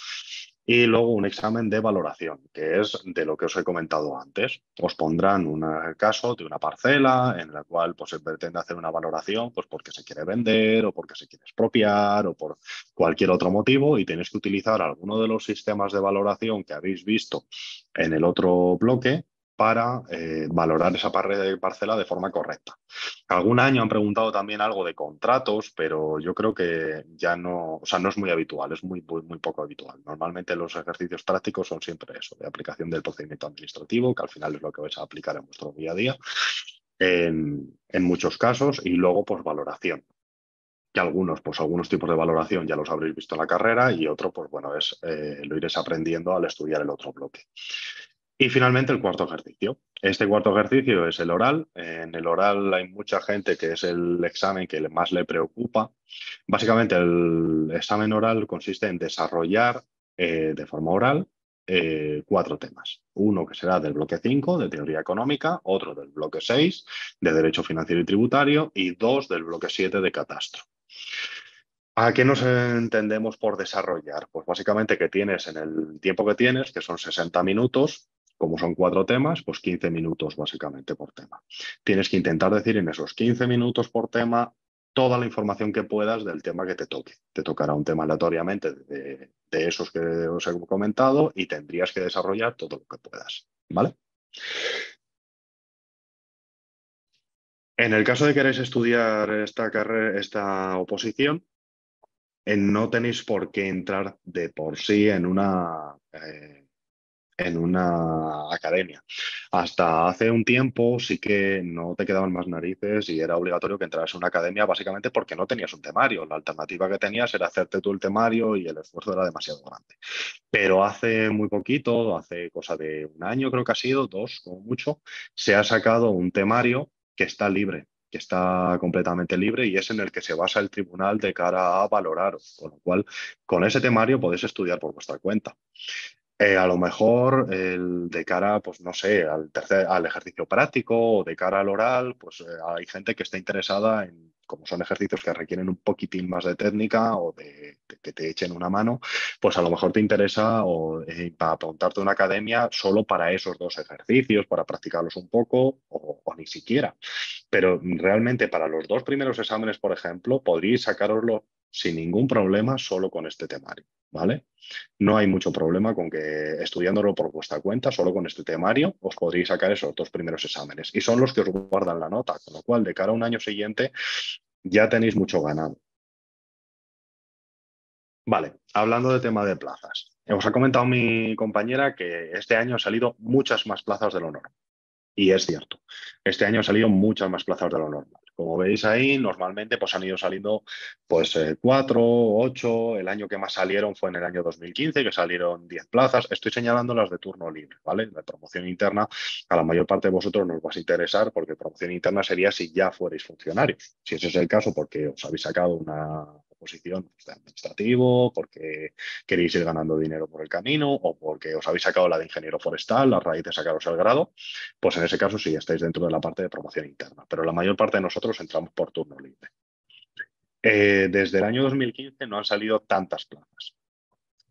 y luego un examen de valoración, que es de lo que os he comentado antes. Os pondrán un caso de una parcela en la cual pues, se pretende hacer una valoración pues, porque se quiere vender o porque se quiere expropiar o por cualquier otro motivo y tenéis que utilizar alguno de los sistemas de valoración que habéis visto en el otro bloque para eh, valorar esa eh, parcela de forma correcta. Algún año han preguntado también algo de contratos, pero yo creo que ya no, o sea, no es muy habitual, es muy, muy, muy poco habitual. Normalmente los ejercicios prácticos son siempre eso, de aplicación del procedimiento administrativo, que al final es lo que vais a aplicar en vuestro día a día, en, muchos casos, y luego pues valoración, que algunos, pues algunos tipos de valoración ya los habréis visto en la carrera y otro, pues bueno, es, eh, lo iréis aprendiendo al estudiar el otro bloque. Y finalmente el cuarto ejercicio. Este cuarto ejercicio es el oral. En el oral hay mucha gente que es el examen que más le preocupa. Básicamente el examen oral consiste en desarrollar eh, de forma oral eh, cuatro temas. Uno que será del bloque 5 de teoría económica, otro del bloque 6 de derecho financiero y tributario y dos del bloque 7 de catastro. ¿A qué nos entendemos por desarrollar? Pues básicamente que tienes en el tiempo que tienes, que son 60 minutos, como son cuatro temas, pues 15 minutos básicamente por tema. Tienes que intentar decir en esos 15 minutos por tema toda la información que puedas del tema que te toque. Te tocará un tema aleatoriamente de, esos que os he comentado y tendrías que desarrollar todo lo que puedas. ¿Vale? En el caso de queréis estudiar esta, carrera, esta oposición, eh, no tenéis por qué entrar de por sí en una eh, en una academia. Hasta hace un tiempo sí que no te quedaban más narices y era obligatorio que entraras en una academia básicamente porque no tenías un temario. La alternativa que tenías era hacerte tú el temario y el esfuerzo era demasiado grande. Pero hace muy poquito, hace cosa de un año creo que ha sido, dos como mucho, se ha sacado un temario que está libre que está completamente libre y es en el que se basa el tribunal de cara a valorar con lo cual con ese temario podéis estudiar por vuestra cuenta. Eh, a lo mejor el, de cara, pues no sé, al, tercer, al ejercicio práctico o de cara al oral, pues eh, hay gente que está interesada en, como son ejercicios que requieren un poquitín más de técnica o de, que te echen una mano, pues a lo mejor te interesa o, eh, apuntarte a una academia solo para esos dos ejercicios, para practicarlos un poco o, ni siquiera. Pero realmente para los dos primeros exámenes, por ejemplo, podríais los sin ningún problema solo con este temario, ¿vale? No hay mucho problema con que estudiándolo por vuestra cuenta, solo con este temario, os podréis sacar esos dos primeros exámenes y son los que os guardan la nota, con lo cual de cara a un año siguiente ya tenéis mucho ganado. Vale, hablando de tema de plazas. Os ha comentado mi compañera que este año han salido muchas más plazas de lo normal. Y es cierto, este año han salido muchas más plazas de lo normal. Como veis ahí, normalmente pues, han ido saliendo pues, eh, cuatro, ocho. El año que más salieron fue en el año 2015, que salieron 10 plazas. Estoy señalando las de turno libre, ¿vale? De promoción interna, a la mayor parte de vosotros nos va a interesar porque promoción interna sería si ya fuerais funcionarios. Si ese es el caso, porque os habéis sacado una posición administrativo, porque queréis ir ganando dinero por el camino o porque os habéis sacado la de ingeniero forestal a raíz de sacaros el grado, pues en ese caso sí estáis dentro de la parte de promoción interna, pero la mayor parte de nosotros entramos por turno libre. Eh, desde el año 2015 no han salido tantas plazas.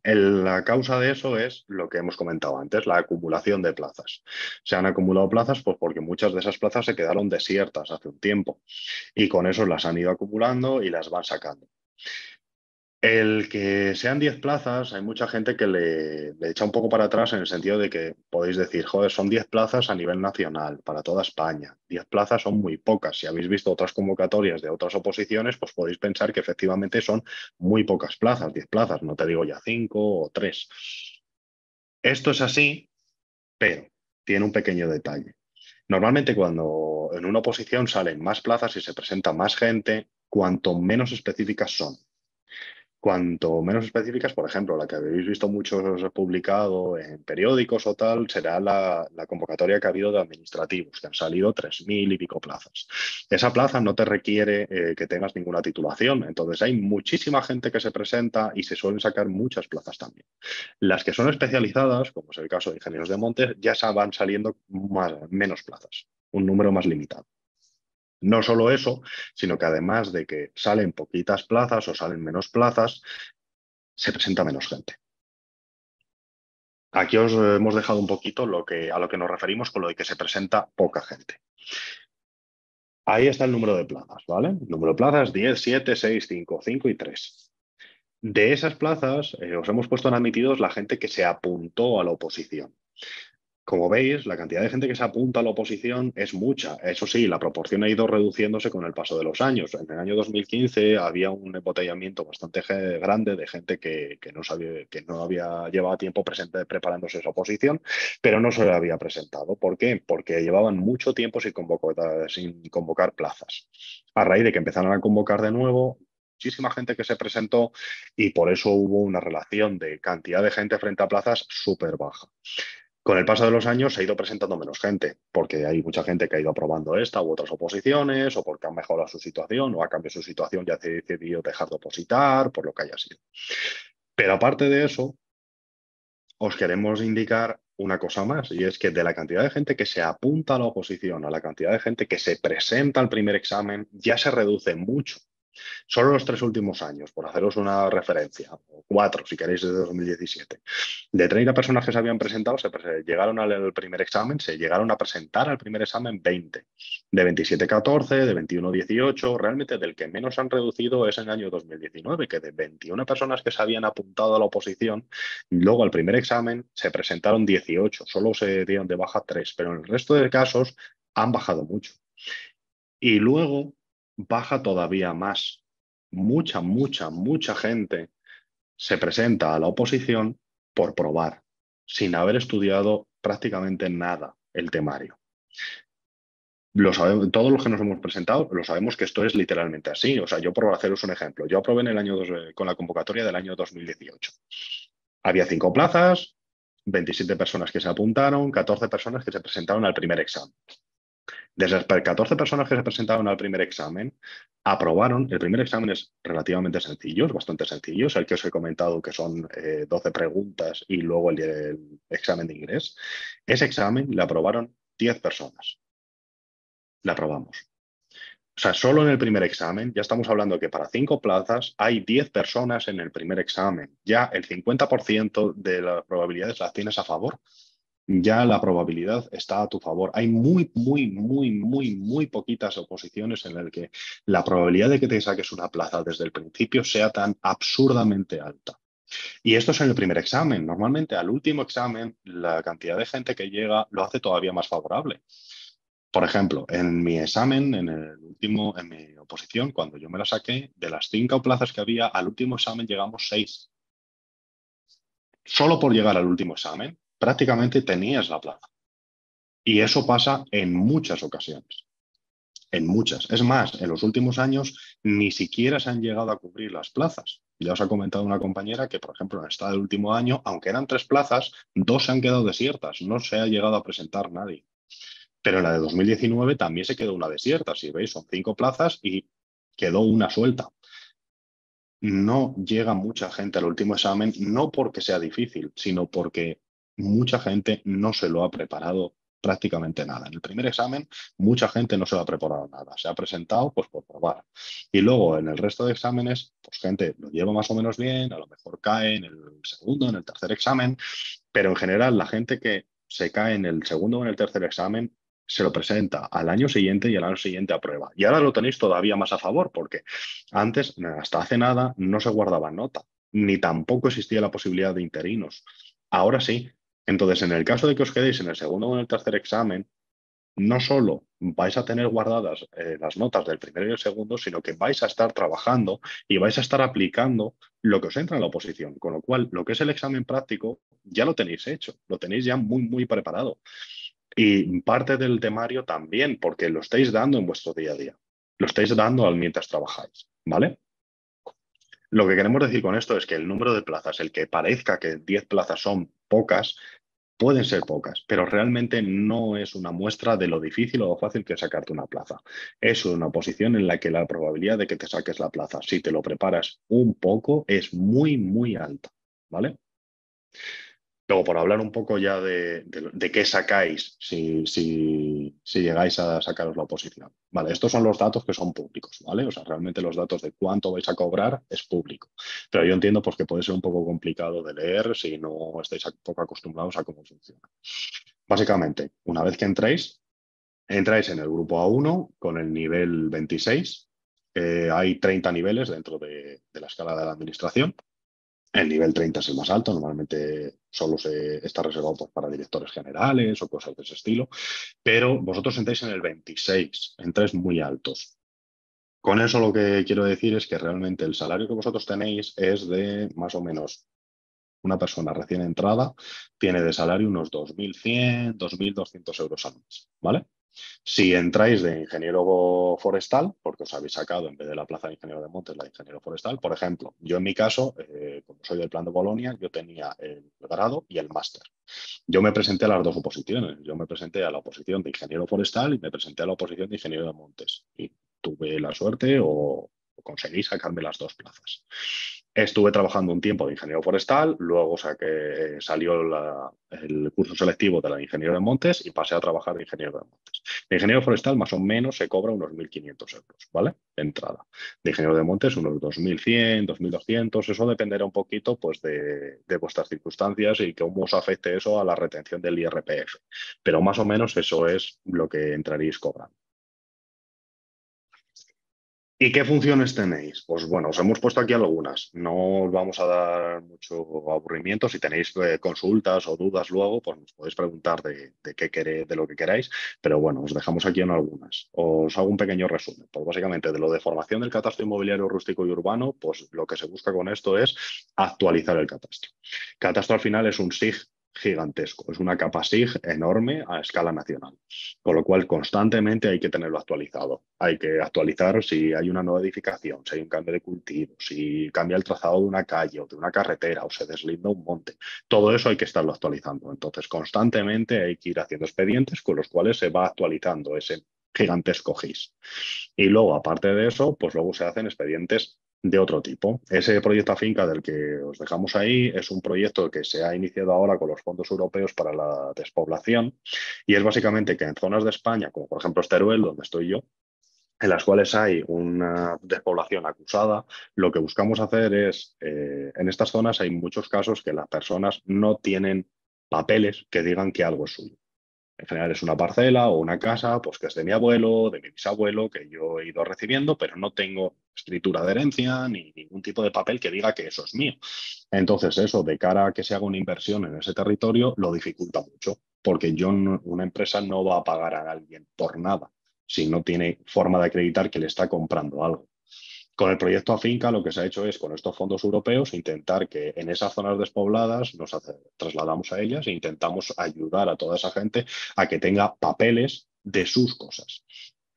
la causa de eso es lo que hemos comentado antes, la acumulación de plazas. Se han acumulado plazas pues porque muchas de esas plazas se quedaron desiertas hace un tiempo y con eso las han ido acumulando y las van sacando. El que sean 10 plazas, hay mucha gente que le, echa un poco para atrás en el sentido de que podéis decir, joder, son 10 plazas a nivel nacional para toda España. 10 plazas son muy pocas. Si habéis visto otras convocatorias de otras oposiciones, pues podéis pensar que efectivamente son muy pocas plazas, 10 plazas, no te digo ya 5 o 3. Esto es así, pero tiene un pequeño detalle. Normalmente cuando en una oposición salen más plazas y se presenta más gente, cuanto menos específicas son. Cuanto menos específicas, por ejemplo, la que habéis visto muchos publicado en periódicos o tal, será la, convocatoria que ha habido de administrativos, que han salido 3.000 y pico plazas. Esa plaza no te requiere eh, que tengas ninguna titulación, entonces hay muchísima gente que se presenta y se suelen sacar muchas plazas también. Las que son especializadas, como es el caso de ingenieros de montes, ya van saliendo menos plazas, un número más limitado. No solo eso, sino que además de que salen poquitas plazas o salen menos plazas, se presenta menos gente. Aquí os hemos dejado un poquito lo que, a lo que nos referimos con lo de que se presenta poca gente. Ahí está el número de plazas, ¿vale? número de plazas 10, 7, 6, 5, 5 y 3. De esas plazas eh, os hemos puesto en admitidos la gente que se apuntó a la oposición. Como veis, la cantidad de gente que se apunta a la oposición es mucha. Eso sí, la proporción ha ido reduciéndose con el paso de los años. En el año 2015 había un embotellamiento bastante grande de gente que, no, sabía, que no había llevado tiempo presente, preparándose esa oposición, pero no se la había presentado. ¿Por qué? Porque llevaban mucho tiempo sin convocar, sin convocar plazas. A raíz de que empezaron a convocar de nuevo, muchísima gente que se presentó y por eso hubo una relación de cantidad de gente frente a plazas súper baja. Con el paso de los años se ha ido presentando menos gente, porque hay mucha gente que ha ido aprobando esta u otras oposiciones, o porque ha mejorado su situación, o ha cambiado su situación y ha decidido dejar de opositar, por lo que haya sido. Pero aparte de eso, os queremos indicar una cosa más, y es que de la cantidad de gente que se apunta a la oposición, a la cantidad de gente que se presenta al primer examen, ya se reduce mucho Solo los tres últimos años, por haceros una referencia, o cuatro si queréis desde 2017. De 30 personas que se habían presentado, se llegaron al, primer examen, se llegaron a presentar al primer examen 20. De 27-14, de 21-18, realmente del que menos han reducido es en el año 2019, que de 21 personas que se habían apuntado a la oposición, luego al primer examen se presentaron 18, solo se dieron de baja 3, pero en el resto de casos han bajado mucho. Y luego baja todavía más. Mucha, mucha, mucha gente se presenta a la oposición por probar, sin haber estudiado prácticamente nada el temario. todos los que nos hemos presentado lo sabemos que esto es literalmente así. O sea, yo por haceros un ejemplo, yo aprobé en el año eh, con la convocatoria del año 2018. Había cinco plazas, 27 personas que se apuntaron, 14 personas que se presentaron al primer examen. Desde las 14 personas que se presentaron al primer examen, aprobaron. El primer examen es relativamente sencillo, es bastante sencillo. Es el que os he comentado que son 12 eh, preguntas y luego el, examen de inglés. Ese examen le aprobaron 10 personas. La aprobamos. O sea, solo en el primer examen, ya estamos hablando que para cinco plazas hay 10 personas en el primer examen. Ya el 50% de las probabilidades las tienes a favor ya la probabilidad está a tu favor. Hay muy, muy, muy, muy, muy poquitas oposiciones en las que la probabilidad de que te saques una plaza desde el principio sea tan absurdamente alta. Y esto es en el primer examen. Normalmente al último examen la cantidad de gente que llega lo hace todavía más favorable. Por ejemplo, en mi examen, en el último, en mi oposición, cuando yo me la saqué, de las cinco plazas que había, al último examen llegamos seis. Solo por llegar al último examen, prácticamente tenías la plaza. Y eso pasa en muchas ocasiones. En muchas. Es más, en los últimos años ni siquiera se han llegado a cubrir las plazas. Ya os ha comentado una compañera que, por ejemplo, en estado del último año, aunque eran tres plazas, dos se han quedado desiertas. No se ha llegado a presentar nadie. Pero en la de 2019 también se quedó una desierta. Si veis, son cinco plazas y quedó una suelta. No llega mucha gente al último examen, no porque sea difícil, sino porque mucha gente no se lo ha preparado prácticamente nada. En el primer examen, mucha gente no se lo ha preparado nada. Se ha presentado pues por probar. Y luego en el resto de exámenes, pues gente lo lleva más o menos bien, a lo mejor cae en el segundo, en el tercer examen, pero en general la gente que se cae en el segundo o en el tercer examen se lo presenta al año siguiente y al año siguiente aprueba. Y ahora lo tenéis todavía más a favor, porque antes, hasta hace nada, no se guardaba nota, ni tampoco existía la posibilidad de interinos. Ahora sí, entonces, en el caso de que os quedéis en el segundo o en el tercer examen, no solo vais a tener guardadas eh, las notas del primero y el segundo, sino que vais a estar trabajando y vais a estar aplicando lo que os entra en la oposición. Con lo cual, lo que es el examen práctico ya lo tenéis hecho, lo tenéis ya muy, muy preparado. Y parte del temario también, porque lo estáis dando en vuestro día a día, lo estáis dando mientras trabajáis, ¿vale? Lo que queremos decir con esto es que el número de plazas, el que parezca que 10 plazas son pocas, pueden ser pocas, pero realmente no es una muestra de lo difícil o lo fácil que es sacarte una plaza. Es una posición en la que la probabilidad de que te saques la plaza, si te lo preparas un poco, es muy, muy alta, ¿vale? Luego, por hablar un poco ya de, qué sacáis si, si, llegáis a sacaros la oposición. Vale, estos son los datos que son públicos, ¿vale? O sea, realmente los datos de cuánto vais a cobrar es público. Pero yo entiendo pues, que puede ser un poco complicado de leer si no estáis un poco acostumbrados a cómo funciona. Básicamente, una vez que entréis, entráis en el grupo A1 con el nivel 26. Eh, hay 30 niveles dentro de, de la escala de la administración. El nivel 30 es el más alto, normalmente solo está reservado pues, para directores generales o cosas de ese estilo, pero vosotros entráis en el 26, tres muy altos. Con eso lo que quiero decir es que realmente el salario que vosotros tenéis es de más o menos una persona recién entrada tiene de salario unos 2.100, 2.200 euros al mes, ¿vale? Si entráis de ingeniero forestal, porque os habéis sacado en vez de la plaza de ingeniero de montes, la de ingeniero forestal, por ejemplo, yo en mi caso, eh, como soy del plan de Bolonia, yo tenía el grado y el máster. Yo me presenté a las dos oposiciones. Yo me presenté a la oposición de ingeniero forestal y me presenté a la oposición de ingeniero de montes. Y tuve la suerte o conseguí sacarme las dos plazas. Estuve trabajando un tiempo de ingeniero forestal, luego que eh, salió el curso selectivo de la ingeniero de montes y pasé a trabajar de ingeniero de montes. De ingeniero forestal más o menos se cobra unos 1.500 euros, ¿vale? De entrada. De ingeniero de montes unos 2.100, 2.200, eso dependerá un poquito pues de, de, vuestras circunstancias y cómo os afecte eso a la retención del IRPF. Pero más o menos eso es lo que entraréis cobrando. ¿Y qué funciones tenéis? Pues bueno, os hemos puesto aquí algunas. No os vamos a dar mucho aburrimiento. Si tenéis eh, consultas o dudas luego, pues nos podéis preguntar de, qué de lo que queráis. Pero bueno, os dejamos aquí en algunas. Os hago un pequeño resumen. Pues básicamente de lo de formación del catastro inmobiliario rústico y urbano, pues lo que se busca con esto es actualizar el catastro. Catastro al final es un SIG gigantesco, es una capa SIG enorme a escala nacional, con lo cual constantemente hay que tenerlo actualizado, hay que actualizar si hay una nueva edificación, si hay un cambio de cultivo, si cambia el trazado de una calle o de una carretera o se deslinda un monte, todo eso hay que estarlo actualizando, entonces constantemente hay que ir haciendo expedientes con los cuales se va actualizando ese gigantesco GIS. Y luego, aparte de eso, pues luego se hacen expedientes de otro tipo. Ese proyecto finca del que os dejamos ahí es un proyecto que se ha iniciado ahora con los fondos europeos para la despoblación y es básicamente que en zonas de España, como por ejemplo Esteruel, donde estoy yo, en las cuales hay una despoblación acusada, lo que buscamos hacer es, eh, en estas zonas hay muchos casos que las personas no tienen papeles que digan que algo es suyo. En general es una parcela o una casa, pues que es de mi abuelo, de mi bisabuelo, que yo he ido recibiendo, pero no tengo escritura de herencia ni ningún tipo de papel que diga que eso es mío. Entonces, eso, de cara a que se haga una inversión en ese territorio, lo dificulta mucho, porque yo, una empresa no va a pagar a alguien por nada si no tiene forma de acreditar que le está comprando algo. Con el proyecto Afinca lo que se ha hecho es, con estos fondos europeos, intentar que en esas zonas despobladas nos trasladamos a ellas e intentamos ayudar a toda esa gente a que tenga papeles de sus cosas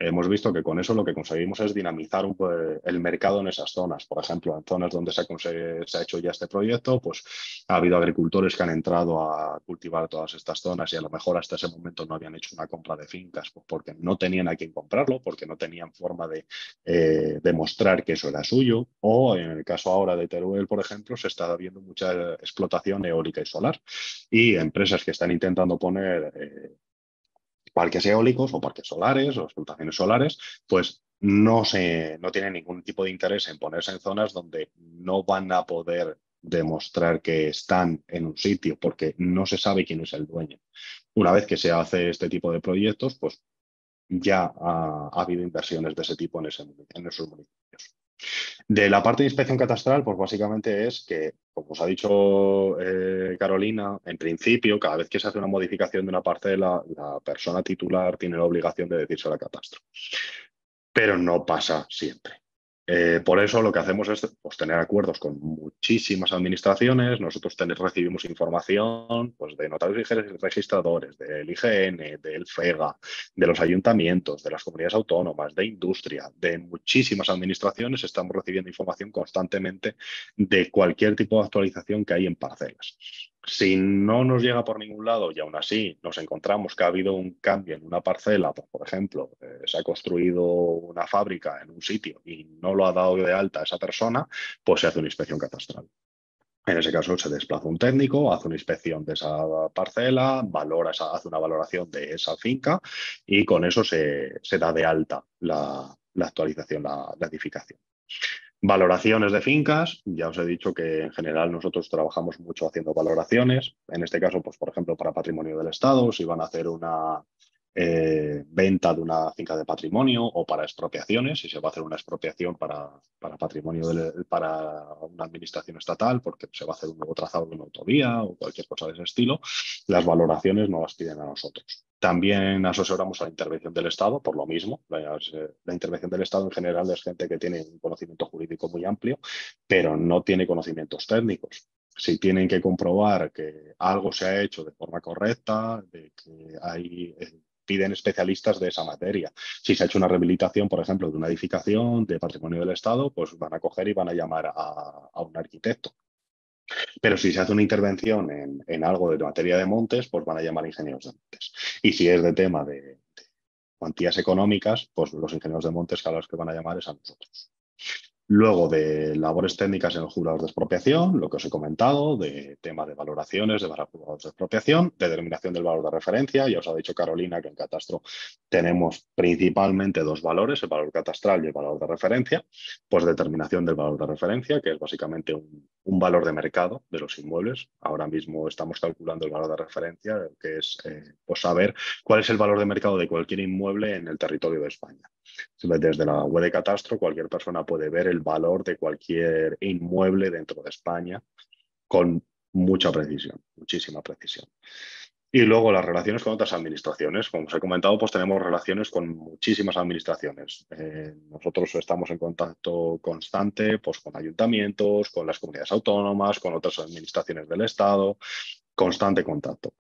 hemos visto que con eso lo que conseguimos es dinamizar eh, el mercado en esas zonas. Por ejemplo, en zonas donde se ha, hecho ya este proyecto, pues ha habido agricultores que han entrado a cultivar todas estas zonas y a lo mejor hasta ese momento no habían hecho una compra de fincas pues, porque no tenían a quien comprarlo, porque no tenían forma de eh, demostrar que eso era suyo. O en el caso ahora de Teruel, por ejemplo, se está viendo mucha eh, explotación eólica y solar y empresas que están intentando poner parques eólicos o parques solares o explotaciones solares, pues no, se, no tienen ningún tipo de interés en ponerse en zonas donde no van a poder demostrar que están en un sitio porque no se sabe quién es el dueño. Una vez que se hace este tipo de proyectos, pues ya ha, habido inversiones de ese tipo en, en esos municipios. De la parte de inspección catastral, pues básicamente es que, como os ha dicho eh, Carolina, en principio, cada vez que se hace una modificación de una parcela, la persona titular tiene la obligación de decirse a la catastro. Pero no pasa siempre. Eh, por eso lo que hacemos es pues, tener acuerdos con muchísimas administraciones, nosotros recibimos información pues, de notarios y registradores, del IGN, del FEGA, de los ayuntamientos, de las comunidades autónomas, de industria, de muchísimas administraciones, estamos recibiendo información constantemente de cualquier tipo de actualización que hay en parcelas si no nos llega por ningún lado y aún así nos encontramos que ha habido un cambio en una parcela, pues, por ejemplo, eh, se ha construido una fábrica en un sitio y no lo ha dado de alta esa persona, pues se hace una inspección catastral. En ese caso se desplaza un técnico, hace una inspección de esa parcela, valora hace una valoración de esa finca y con eso se, da de alta la, actualización, la edificación. Valoraciones de fincas, ya os he dicho que en general nosotros trabajamos mucho haciendo valoraciones. En este caso, pues, por ejemplo, para patrimonio del Estado, si van a hacer una, eh, venta de una finca de patrimonio o para expropiaciones, si se va a hacer una expropiación para, para patrimonio para una administración estatal, porque se va a hacer un nuevo trazado de una autovía o cualquier cosa de ese estilo, las valoraciones no las piden a nosotros. También asesoramos a la intervención del Estado, por lo mismo. La, intervención del Estado en general es gente que tiene un conocimiento jurídico muy amplio, pero no tiene conocimientos técnicos si tienen que comprobar que algo se ha hecho de forma correcta, de que hay eh, piden especialistas de esa materia. Si se ha hecho una rehabilitación, por ejemplo, de una edificación de patrimonio del Estado, pues van a coger y van a llamar a, un arquitecto. Pero si se hace una intervención en, algo de materia de montes, pues van a llamar ingenieros de montes. Y si es de tema de, cuantías económicas, pues los ingenieros de montes a los que van a llamar es a nosotros. Luego de labores técnicas en los juzgados de expropiación, lo que os he comentado, de tema de valoraciones, de valores de expropiación, de determinación del valor de referencia. Ya os ha dicho Carolina que en catastro tenemos principalmente dos valores, el valor catastral y el valor de referencia. Pues determinación del valor de referencia, que es básicamente un un valor de mercado de los inmuebles. Ahora mismo estamos calculando el valor de referencia, que es eh, pues saber cuál es el valor de mercado de cualquier inmueble en el territorio de España. Desde la web de Catastro, cualquier persona puede ver el valor de cualquier inmueble dentro de España con mucha precisión, muchísima precisión. Y luego las relaciones con otras administraciones. Como os he comentado, pues tenemos relaciones con muchísimas administraciones. Eh, nosotros estamos en contacto constante pues, con ayuntamientos, con las comunidades autónomas, con otras administraciones del Estado, constante contacto.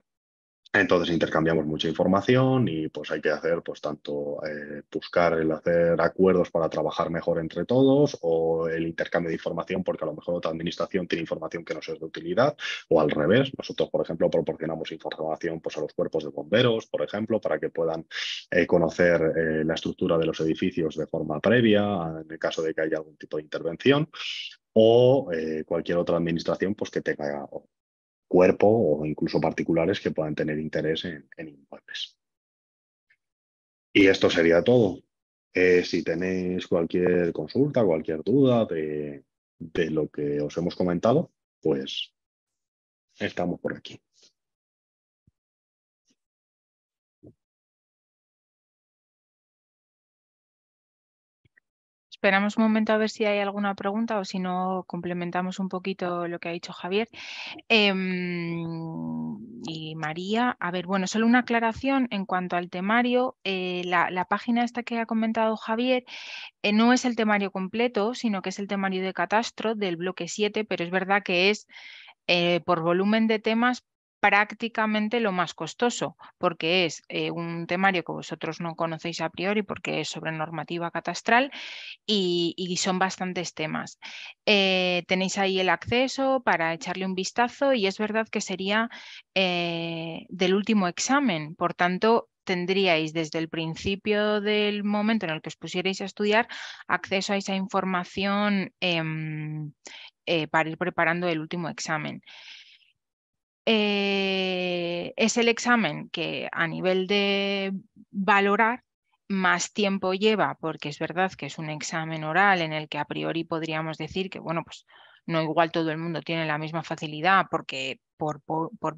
Entonces intercambiamos mucha información y pues hay que hacer pues tanto eh, buscar el hacer acuerdos para trabajar mejor entre todos o el intercambio de información porque a lo mejor otra administración tiene información que nos es de utilidad o al revés. Nosotros, por ejemplo, proporcionamos información pues a los cuerpos de bomberos, por ejemplo, para que puedan eh, conocer eh, la estructura de los edificios de forma previa en el caso de que haya algún tipo de intervención o cualquier otra administración pues, que tenga cuerpo o incluso particulares que puedan tener interés en, en inmuebles. Y esto sería todo. Eh, si tenéis cualquier consulta, cualquier duda de lo que os hemos comentado, pues estamos por aquí. esperamos un momento a ver si hay alguna pregunta o si no complementamos un poquito lo que ha dicho Javier. Em, y María, a ver, bueno, solo una aclaración en cuanto al temario. Eh, la, página esta que ha comentado Javier eh, no es el temario completo, sino que es el temario de catastro del bloque 7, pero es verdad que es eh, por volumen de temas prácticamente lo más costoso, porque es eh, un temario que vosotros no conocéis a priori porque es sobre normativa catastral y, son bastantes temas. Eh, tenéis ahí el acceso para echarle un vistazo y es verdad que sería eh, del último examen, por tanto tendríais desde el principio del momento en el que os pusierais a estudiar acceso a esa información em, para ir preparando el último examen. Eh, es el examen que a nivel de valorar más tiempo lleva, porque es verdad que es un examen oral en el que a priori podríamos decir que, bueno, pues no igual todo el mundo tiene la misma facilidad porque por,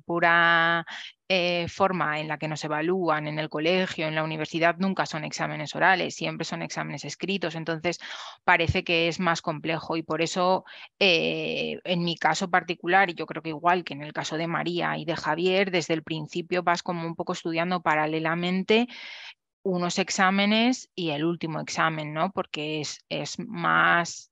pura eh, forma en la que nos evalúan en el colegio, en la universidad, nunca son exámenes orales, siempre son exámenes escritos, entonces parece que es más complejo y por eso eh, en mi caso particular, y yo creo que igual que en el caso de María y de Javier, desde el principio vas como un poco estudiando paralelamente unos exámenes y el último examen, ¿no? Porque es, es más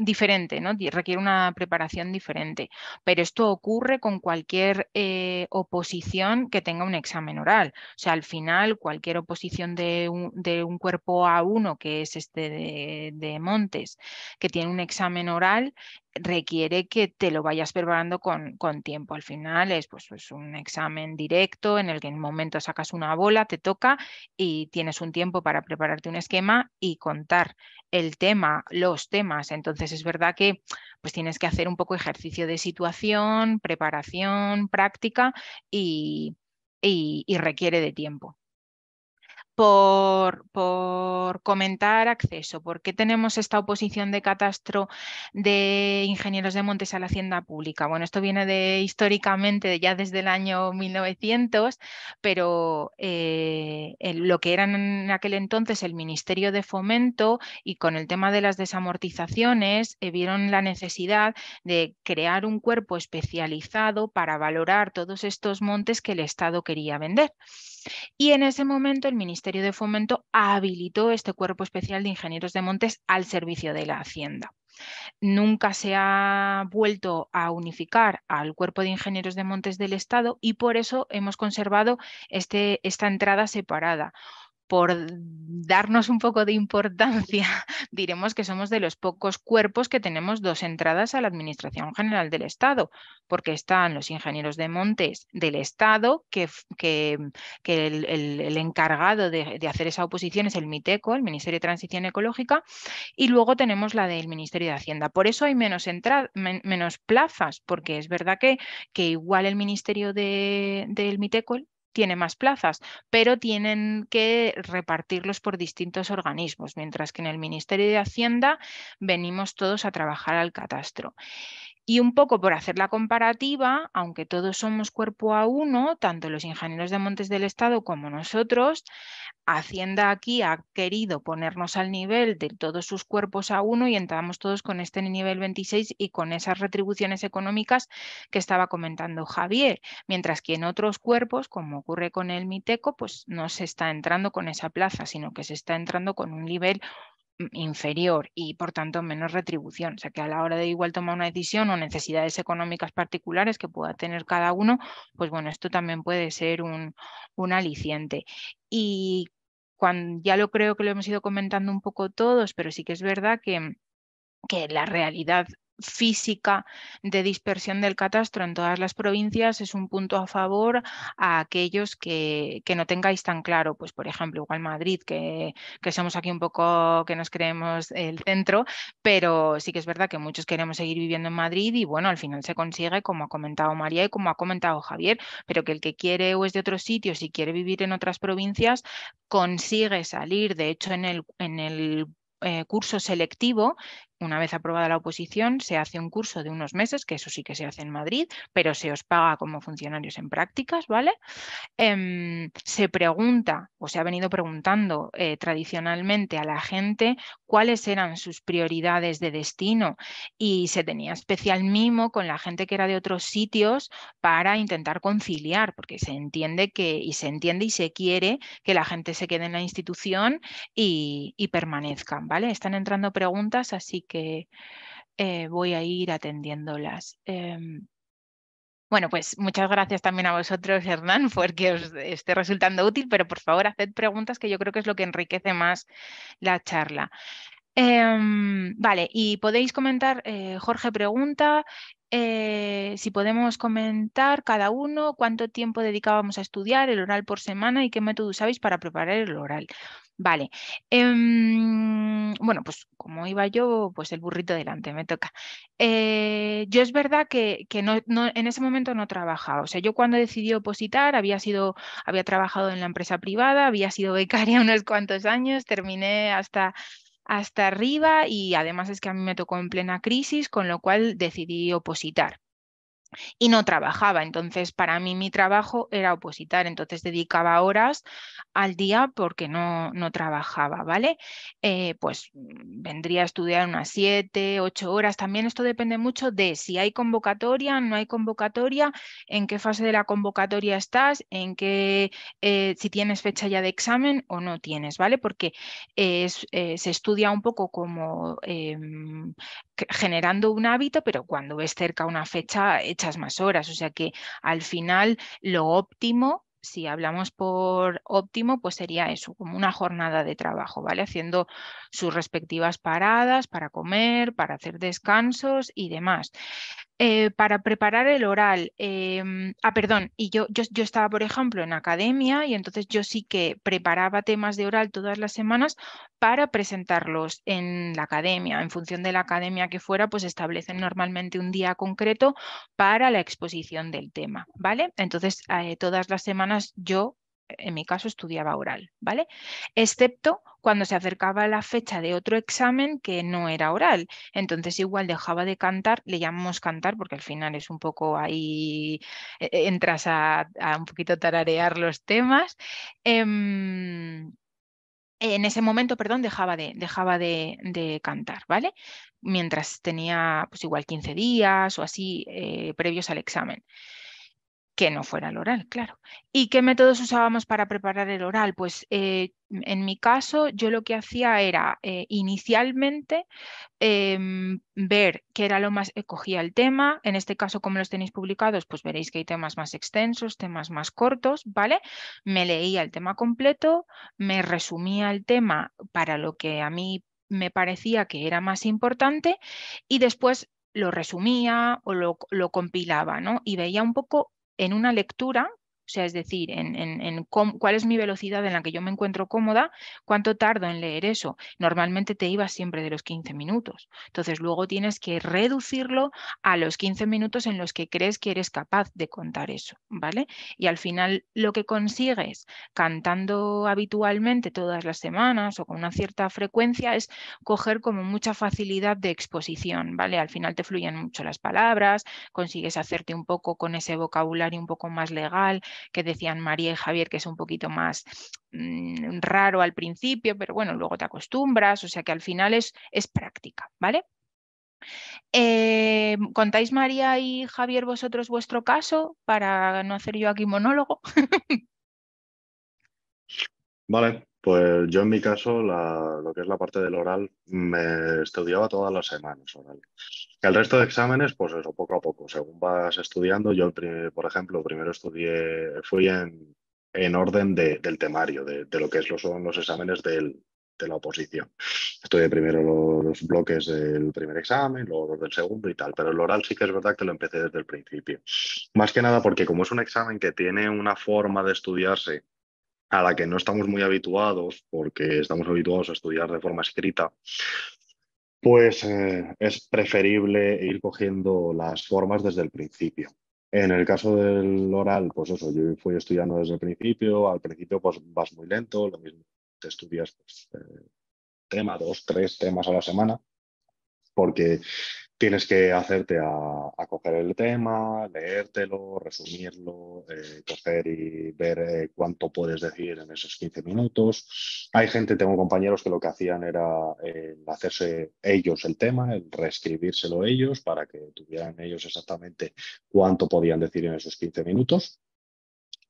diferente, ¿no? requiere una preparación diferente. Pero esto ocurre con cualquier eh, oposición que tenga un examen oral. O sea, al final, cualquier oposición de un, cuerpo a uno que es este de Montes, que tiene un examen oral, requiere que te lo vayas preparando con, tiempo. Al final es pues, un examen directo en el que en un momento sacas una bola, te toca y tienes un tiempo para prepararte un esquema y contar el tema, los temas. Entonces es verdad que pues, tienes que hacer un poco ejercicio de situación, preparación, práctica y, y requiere de tiempo por, comentar acceso. ¿Por qué tenemos esta oposición de catastro de ingenieros de montes a la hacienda pública? Bueno, esto viene de históricamente ya desde el año 1900, pero eh, lo que eran en aquel entonces el Ministerio de Fomento y con el tema de las desamortizaciones eh, vieron la necesidad de crear un cuerpo especializado para valorar todos estos montes que el Estado quería vender. Y en ese momento el Ministerio de Fomento habilitó este cuerpo especial de ingenieros de montes al servicio de la Hacienda. Nunca se ha vuelto a unificar al cuerpo de ingenieros de montes del Estado y por eso hemos conservado este, esta entrada separada por darnos un poco de importancia, diremos que somos de los pocos cuerpos que tenemos dos entradas a la Administración General del Estado, porque están los ingenieros de montes del Estado, que, que, el, encargado de, hacer esa oposición es el MITECO, el Ministerio de Transición Ecológica, y luego tenemos la del Ministerio de Hacienda. Por eso hay menos, menos plazas, porque es verdad que, que igual el Ministerio del MITECO, tiene más plazas, pero tienen que repartirlos por distintos organismos, mientras que en el Ministerio de Hacienda venimos todos a trabajar al catastro. Y un poco por hacer la comparativa, aunque todos somos cuerpo a uno, tanto los ingenieros de Montes del Estado como nosotros, Hacienda aquí ha querido ponernos al nivel de todos sus cuerpos a uno y entramos todos con este nivel 26 y con esas retribuciones económicas que estaba comentando Javier, mientras que en otros cuerpos, como ocurre con el Miteco, pues no se está entrando con esa plaza, sino que se está entrando con un nivel inferior y por tanto menos retribución. O sea que a la hora de igual tomar una decisión o necesidades económicas particulares que pueda tener cada uno, pues bueno, esto también puede ser un, un aliciente. Y cuando, ya lo creo que lo hemos ido comentando un poco todos, pero sí que es verdad que que la realidad física de dispersión del catastro en todas las provincias es un punto a favor a aquellos que, no tengáis tan claro, pues por ejemplo, igual Madrid, que, somos aquí un poco que nos creemos el centro, pero sí que es verdad que muchos queremos seguir viviendo en Madrid y bueno, al final se consigue, como ha comentado María y como ha comentado Javier, pero que el que quiere o es de otros sitios y quiere vivir en otras provincias, consigue salir. De hecho, en el, en el eh, curso selectivo una vez aprobada la oposición, se hace un curso de unos meses, que eso sí que se hace en Madrid, pero se os paga como funcionarios en prácticas, ¿vale? Em, se pregunta, o se ha venido preguntando eh, tradicionalmente a la gente cuáles eran sus prioridades de destino y se tenía especial mimo con la gente que era de otros sitios para intentar conciliar, porque se entiende que, y se entiende y se quiere que la gente se quede en la institución y, y permanezcan, ¿vale? Están entrando preguntas, así que eh, voy a ir atendiéndolas. Em, bueno, pues muchas gracias también a vosotros, Hernán, porque os esté resultando útil, pero por favor haced preguntas que yo creo que es lo que enriquece más la charla. Em, vale, y podéis comentar, eh, Jorge pregunta, eh, si podemos comentar cada uno cuánto tiempo dedicábamos a estudiar el oral por semana y qué método usáis para preparar el oral. Vale. Em, bueno, pues como iba yo, pues el burrito delante, me toca. Eh, yo es verdad que, en ese momento no trabajaba. O sea, yo cuando decidí opositar había sido, había trabajado en la empresa privada, había sido becaria unos cuantos años, terminé hasta hasta arriba y además es que a mí me tocó en plena crisis, con lo cual decidí opositar y no trabajaba. Entonces, para mí mi trabajo era opositar, entonces dedicaba horas al día porque no, trabajaba, ¿vale? Eh, pues mm, vendría a estudiar unas siete, ocho horas. También esto depende mucho de si hay convocatoria, no hay convocatoria, en qué fase de la convocatoria estás, en qué, eh, si tienes fecha ya de examen o no tienes, ¿vale? Porque eh, se estudia un poco como em, generando un hábito, pero cuando ves cerca una fecha, muchas más horas. O sea que al final lo óptimo si hablamos por óptimo, pues sería eso, como una jornada de trabajo, ¿vale? Haciendo sus respectivas paradas para comer, para hacer descansos y demás. Eh, para preparar el oral, em, ah, perdón, y yo, yo, estaba, por ejemplo, en academia y entonces yo sí que preparaba temas de oral todas las semanas para presentarlos en la academia. En función de la academia que fuera, pues establecen normalmente un día concreto para la exposición del tema, ¿vale? Entonces, eh, todas las semanas yo en mi caso estudiaba oral, ¿vale? Excepto cuando se acercaba la fecha de otro examen que no era oral. Entonces igual dejaba de cantar, le llamamos cantar porque al final es un poco ahí, e-, e-, entras a, un poquito tararear los temas. Em, en ese momento, perdón, dejaba de, dejaba de, cantar, ¿vale? Mientras tenía pues igual 15 días o así eh, previos al examen que no fuera el oral, claro. ¿Y qué métodos usábamos para preparar el oral? Pues eh, en mi caso yo lo que hacía era eh, inicialmente em, ver qué era lo más, eh, cogía el tema, en este caso como los tenéis publicados, pues veréis que hay temas más extensos, temas más cortos, ¿vale? Me leía el tema completo, me resumía el tema para lo que a mí me parecía que era más importante y después lo resumía o lo, lo compilaba, ¿no? Y veía un poco en una lectura o sea, es decir, cuál es mi velocidad en la que yo me encuentro cómoda, cuánto tardo en leer eso. Normalmente te ibas siempre de los 15 minutos. Entonces luego tienes que reducirlo a los 15 minutos en los que crees que eres capaz de contar eso, ¿vale? Y al final lo que consigues cantando habitualmente todas las semanas o con una cierta frecuencia es coger como mucha facilidad de exposición, ¿vale? Al final te fluyen mucho las palabras, consigues hacerte un poco con ese vocabulario un poco más legal, que decían María y Javier, que es un poquito más mm, raro al principio, pero bueno, luego te acostumbras, o sea que al final es, es práctica, ¿vale? Eh, ¿Contáis María y Javier vosotros vuestro caso para no hacer yo aquí monólogo? vale, pues yo en mi caso lo que es la parte del oral me estudiaba todas las semanas oral. El resto de exámenes, pues eso, poco a poco, según vas estudiando. Yo, por ejemplo, primero estudié, fui en, orden del temario, de, lo que es, lo, son los exámenes de la oposición. Estudié primero los, los, bloques del primer examen, luego los del segundo y tal, pero el oral sí que es verdad que lo empecé desde el principio. Más que nada porque como es un examen que tiene una forma de estudiarse a la que no estamos muy habituados, porque estamos habituados a estudiar de forma escrita, pues eh, es preferible ir cogiendo las formas desde el principio. En el caso del oral, pues eso, yo fui estudiando desde el principio, al principio pues vas muy lento, lo mismo te estudias pues, eh, tema, dos, tres temas a la semana, porque tienes que hacerte a, coger el tema, leértelo, resumirlo, eh, coger y ver eh, cuánto puedes decir en esos 15 minutos. Hay gente, tengo compañeros que lo que hacían era eh, hacerse ellos el tema, reescribírselo ellos para que tuvieran ellos exactamente cuánto podían decir en esos 15 minutos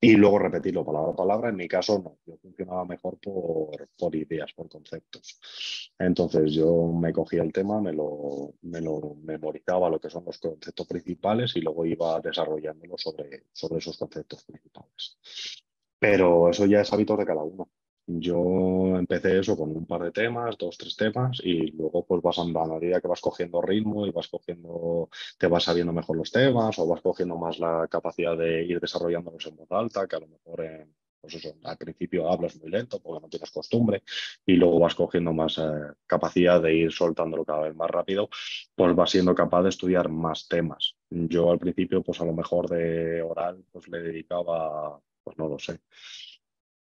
y luego repetirlo palabra a palabra. En mi caso, no, yo funcionaba mejor por, ideas, por conceptos. Entonces, yo me cogía el tema, me lo, me lo memorizaba, lo que son los conceptos principales, y luego iba desarrollándolo sobre, sobre esos conceptos principales. Pero eso ya es hábito de cada uno. Yo empecé eso con un par de temas, dos, tres temas, y luego pues vas andando, a medida que vas cogiendo ritmo y vas cogiendo, te vas sabiendo mejor los temas o vas cogiendo más la capacidad de ir desarrollándolos en voz alta, que a lo mejor pues eso, al principio hablas muy lento porque no tienes costumbre y luego vas cogiendo más eh, capacidad de ir soltándolo cada vez más rápido, pues vas siendo capaz de estudiar más temas. Yo al principio pues a lo mejor de oral pues le dedicaba, pues no lo sé,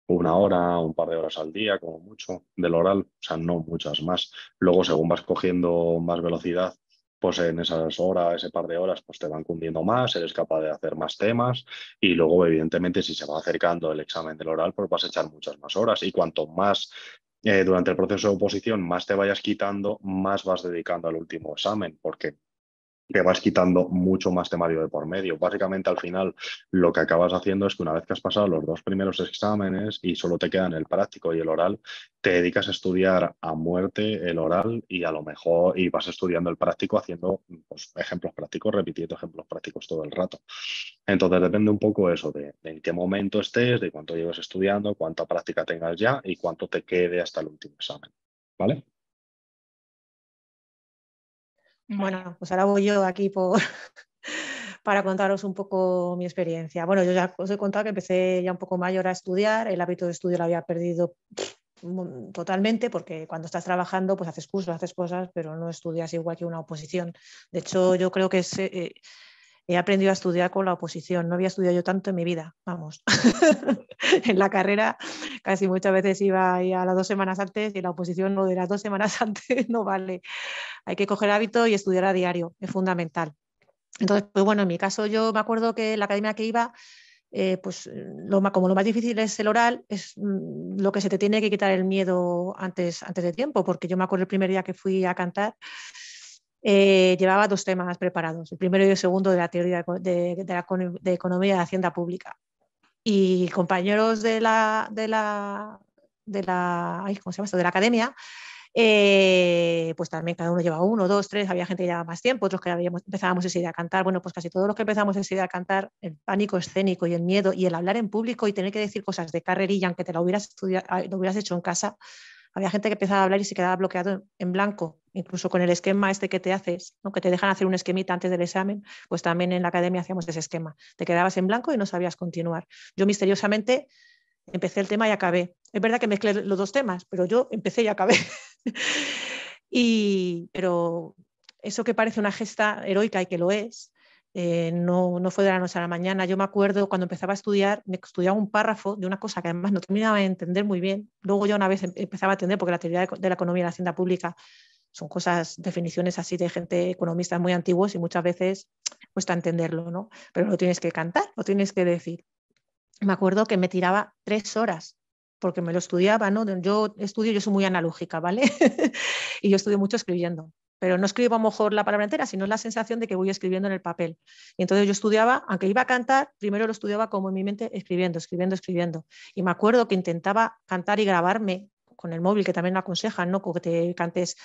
una hora, un par de horas al día, como mucho, del oral, o sea, no muchas más. Luego, según vas cogiendo más velocidad, pues en esas horas, ese par de horas, pues te van cundiendo más, eres capaz de hacer más temas y luego, evidentemente, si se va acercando el examen del oral, pues vas a echar muchas más horas y cuanto más eh, durante el proceso de oposición más te vayas quitando, más vas dedicando al último examen, porque que vas quitando mucho más temario de por medio. Básicamente al final lo que acabas haciendo es que una vez que has pasado los dos primeros exámenes y solo te quedan el práctico y el oral, te dedicas a estudiar a muerte el oral y a lo mejor y vas estudiando el práctico haciendo pues, ejemplos prácticos, repitiendo ejemplos prácticos todo el rato. Entonces depende un poco eso de, de en qué momento estés, de cuánto llevas estudiando, cuánta práctica tengas ya y cuánto te quede hasta el último examen. ¿Vale? Bueno, pues ahora voy yo aquí por, para contaros un poco mi experiencia. Bueno, yo ya os he contado que empecé ya un poco mayor a estudiar, el hábito de estudio lo había perdido totalmente porque cuando estás trabajando pues haces cursos, haces cosas, pero no estudias igual que una oposición. De hecho, yo creo que es, eh, he aprendido a estudiar con la oposición. No había estudiado yo tanto en mi vida, vamos. en la carrera casi muchas veces iba a, a las dos semanas antes y la oposición lo de las dos semanas antes no vale. Hay que coger hábito y estudiar a diario, es fundamental. Entonces, pues bueno, en mi caso yo me acuerdo que la academia que iba, eh, pues mm, lo, como lo más difícil es el oral, es mm, lo que se te tiene que quitar el miedo antes, antes de tiempo, porque yo me acuerdo el primer día que fui a cantar eh, llevaba dos temas preparados, el primero y el segundo de la teoría de, la, economía de Hacienda Pública. Y compañeros de la, de la, ¿cómo se llama esto? De la academia eh, pues también cada uno llevaba uno, dos, tres, había gente que llevaba más tiempo, otros que empezábamos esa idea a cantar, bueno, pues casi todos los que empezamos esa idea a cantar, el pánico escénico y el miedo y el hablar en público y tener que decir cosas de carrerilla, aunque te lo hubieras, lo hubieras hecho en casa, había gente que empezaba a hablar y se quedaba bloqueado en blanco, incluso con el esquema este que te haces, que te dejan hacer un esquemita antes del examen, pues también en la academia hacíamos ese esquema. Te quedabas en blanco y no sabías continuar. Yo misteriosamente empecé el tema y acabé. Es verdad que mezclé los dos temas, pero yo empecé y acabé. y, pero eso que parece una gesta heroica y que lo es, eh, no, no, fue de la noche a la mañana. Yo me acuerdo cuando empezaba a estudiar, me estudiaba un párrafo de una cosa que además no terminaba de entender muy bien. Luego yo una vez em, empezaba a entender, porque la teoría de, la economía y la hacienda pública son cosas, definiciones así de gente economista muy antiguos y muchas veces cuesta entenderlo, ¿no? Pero lo tienes que cantar, lo tienes que decir. Me acuerdo que me tiraba tres horas porque me lo estudiaba, ¿no? Yo estudio, yo soy muy analógica, ¿vale? y yo estudio mucho escribiendo pero no escribo a lo mejor la palabra entera, sino la sensación de que voy escribiendo en el papel. Y entonces yo estudiaba, aunque iba a cantar, primero lo estudiaba como en mi mente, escribiendo, escribiendo, escribiendo. Y me acuerdo que intentaba cantar y grabarme con el móvil, que también lo aconsejan, ¿no? Que te cantes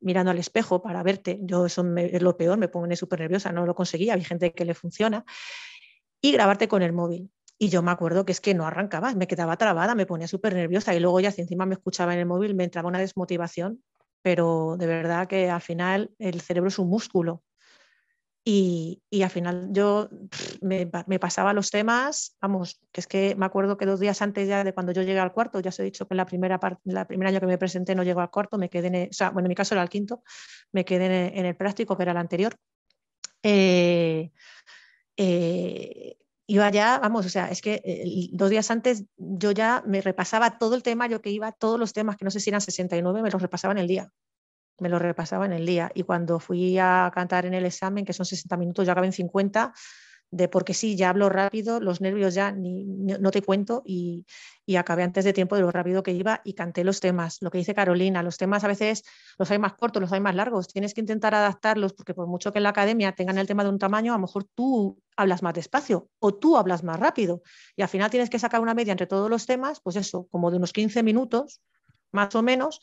mirando al espejo para verte. Yo eso es lo peor, me pone súper nerviosa, no lo conseguía, hay gente que le funciona. Y grabarte con el móvil. Y yo me acuerdo que es que no arrancaba, me quedaba trabada, me ponía súper nerviosa y luego ya si encima me escuchaba en el móvil me entraba una desmotivación pero de verdad que al final el cerebro es un músculo. Y, al final yo me, pasaba los temas, vamos, que es que me acuerdo que dos días antes ya de cuando yo llegué al cuarto, ya os he dicho que en la primera parte, la primer año que me presenté no llego al cuarto, me quedé, en el, o sea, bueno, en mi caso era el quinto, me quedé en el, práctico que era el anterior. eh, eh iba ya, vamos, o sea, es que eh, dos días antes yo ya me repasaba todo el tema, yo que iba, todos los temas, que no sé si eran 69, me los repasaba en el día. Me los repasaba en el día. Y cuando fui a cantar en el examen, que son 60 minutos, yo acabé en 50, de porque sí, ya hablo rápido, los nervios ya no te cuento y, y, acabé antes de tiempo de lo rápido que iba y canté los temas. Lo que dice Carolina, los temas a veces los hay más cortos, los hay más largos, tienes que intentar adaptarlos porque por mucho que en la academia tengan el tema de un tamaño, a lo mejor tú hablas más despacio o tú hablas más rápido y al final tienes que sacar una media entre todos los temas, pues eso, como de unos 15 minutos más o menos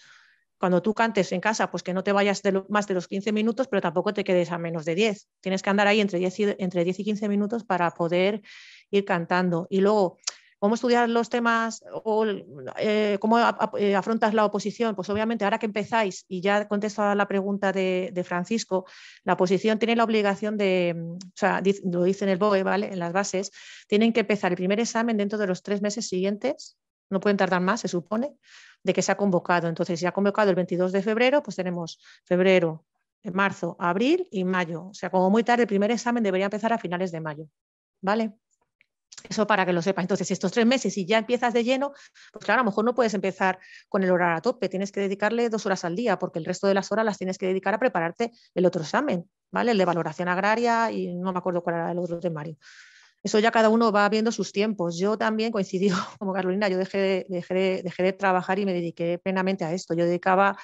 cuando tú cantes en casa, pues que no te vayas más de los 15 minutos, pero tampoco te quedes a menos de 10. Tienes que andar ahí entre 10 y, entre 10 y 15 minutos para poder ir cantando. Y luego, ¿cómo estudiar los temas o eh, cómo eh, afrontas la oposición? Pues obviamente ahora que empezáis, y ya contesto a la pregunta de, de Francisco, la oposición tiene la obligación de, o sea, lo dice en el BOE, ¿vale? En las bases, tienen que empezar el primer examen dentro de los tres meses siguientes no pueden tardar más, se supone, de que se ha convocado. Entonces, si ha convocado el 22 de febrero, pues tenemos febrero, eh, marzo, abril y mayo. O sea, como muy tarde, el primer examen debería empezar a finales de mayo. ¿Vale? Eso para que lo sepas. Entonces, estos tres meses, si ya empiezas de lleno, pues claro, a lo mejor no puedes empezar con el horario a tope, tienes que dedicarle dos horas al día, porque el resto de las horas las tienes que dedicar a prepararte el otro examen, ¿vale? El de valoración agraria y no me acuerdo cuál era el otro de Mario. Eso ya cada uno va viendo sus tiempos. Yo también coincidí como Carolina, yo dejé de, dejé, dejé trabajar y me dediqué plenamente a esto. Yo dedicaba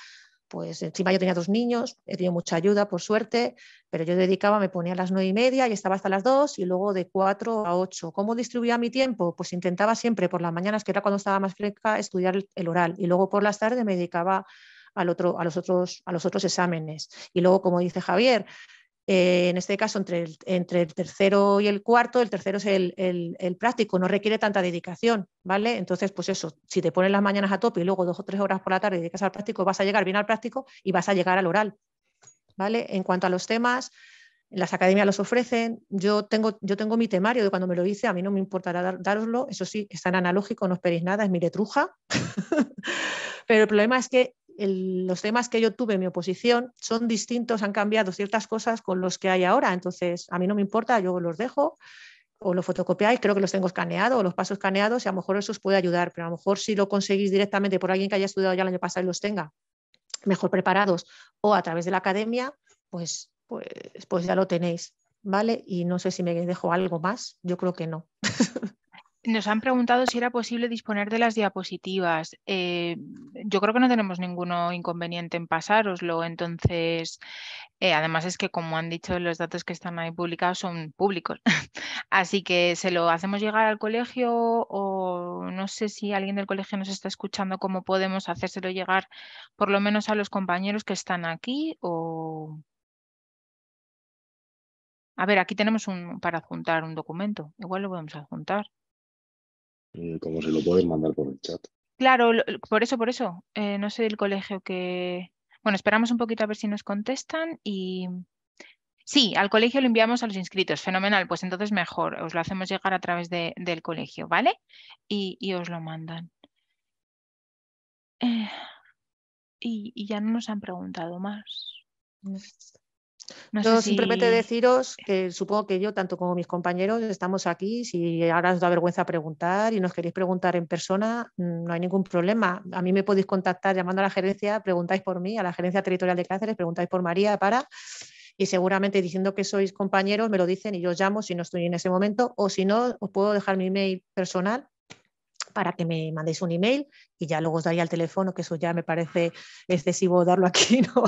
pues encima yo tenía dos niños, he tenido mucha ayuda, por suerte, pero yo dedicaba, me ponía a las nueve y media y estaba hasta las dos y luego de cuatro a ocho. ¿Cómo distribuía mi tiempo? Pues intentaba siempre por las mañanas, que era cuando estaba más fresca, estudiar el oral y luego por las tardes me dedicaba al otro, a, los otros, a los otros exámenes. Y luego, como dice Javier, eh, en este caso entre el, entre el, tercero y el cuarto, el tercero es el, práctico, no requiere tanta dedicación, ¿vale? Entonces, pues eso, si te pones las mañanas a tope y luego dos o tres horas por la tarde dedicas al práctico, vas a llegar bien al práctico y vas a llegar al oral, ¿vale? En cuanto a los temas, las academias los ofrecen, yo tengo, yo tengo mi temario de cuando me lo hice, a mí no me importará daroslo, eso sí, está en analógico, no esperéis nada, es mi letruja, pero el problema es que los temas que yo tuve en mi oposición son distintos, han cambiado ciertas cosas con los que hay ahora. Entonces, a mí no me importa, yo los dejo o los fotocopiáis, creo que los tengo escaneados o los pasos escaneados y a lo mejor eso os puede ayudar, pero a lo mejor si lo conseguís directamente por alguien que haya estudiado ya el año pasado y los tenga mejor preparados o a través de la academia, pues, pues, pues ya lo tenéis, ¿vale? Y no sé si me dejo algo más, yo creo que no. Nos han preguntado si era posible disponer de las diapositivas. Eh, yo creo que no tenemos ninguno inconveniente en pasároslo. Entonces, eh, además es que, como han dicho, los datos que están ahí publicados son públicos. Así que se lo hacemos llegar al colegio o no sé si alguien del colegio nos está escuchando, cómo podemos hacérselo llegar por lo menos a los compañeros que están aquí o... A ver, aquí tenemos un para adjuntar un documento. Igual lo podemos adjuntar. Mm, como se lo pueden mandar por el chat. Claro, por eso, por eso. Eh, no sé del colegio que. Bueno, esperamos un poquito a ver si nos contestan y. Sí, al colegio lo enviamos a los inscritos. Fenomenal, pues entonces mejor. Os lo hacemos llegar a través del colegio, ¿vale? Y, os lo mandan. Eh, y ya no nos han preguntado más yo simplemente deciros que supongo que yo, tanto como mis compañeros, estamos aquí. Si ahora os da vergüenza preguntar y nos queréis preguntar en persona, mm, no hay ningún problema. A mí me podéis contactar llamando a la gerencia, preguntáis por mí, a la gerencia territorial de Cáceres, preguntáis por María para y seguramente diciendo que sois compañeros me lo dicen y yo os llamo si no estoy en ese momento o si no os puedo dejar mi email personal para que me mandéis un email y ya luego os daría el teléfono, que eso ya me parece excesivo darlo aquí, no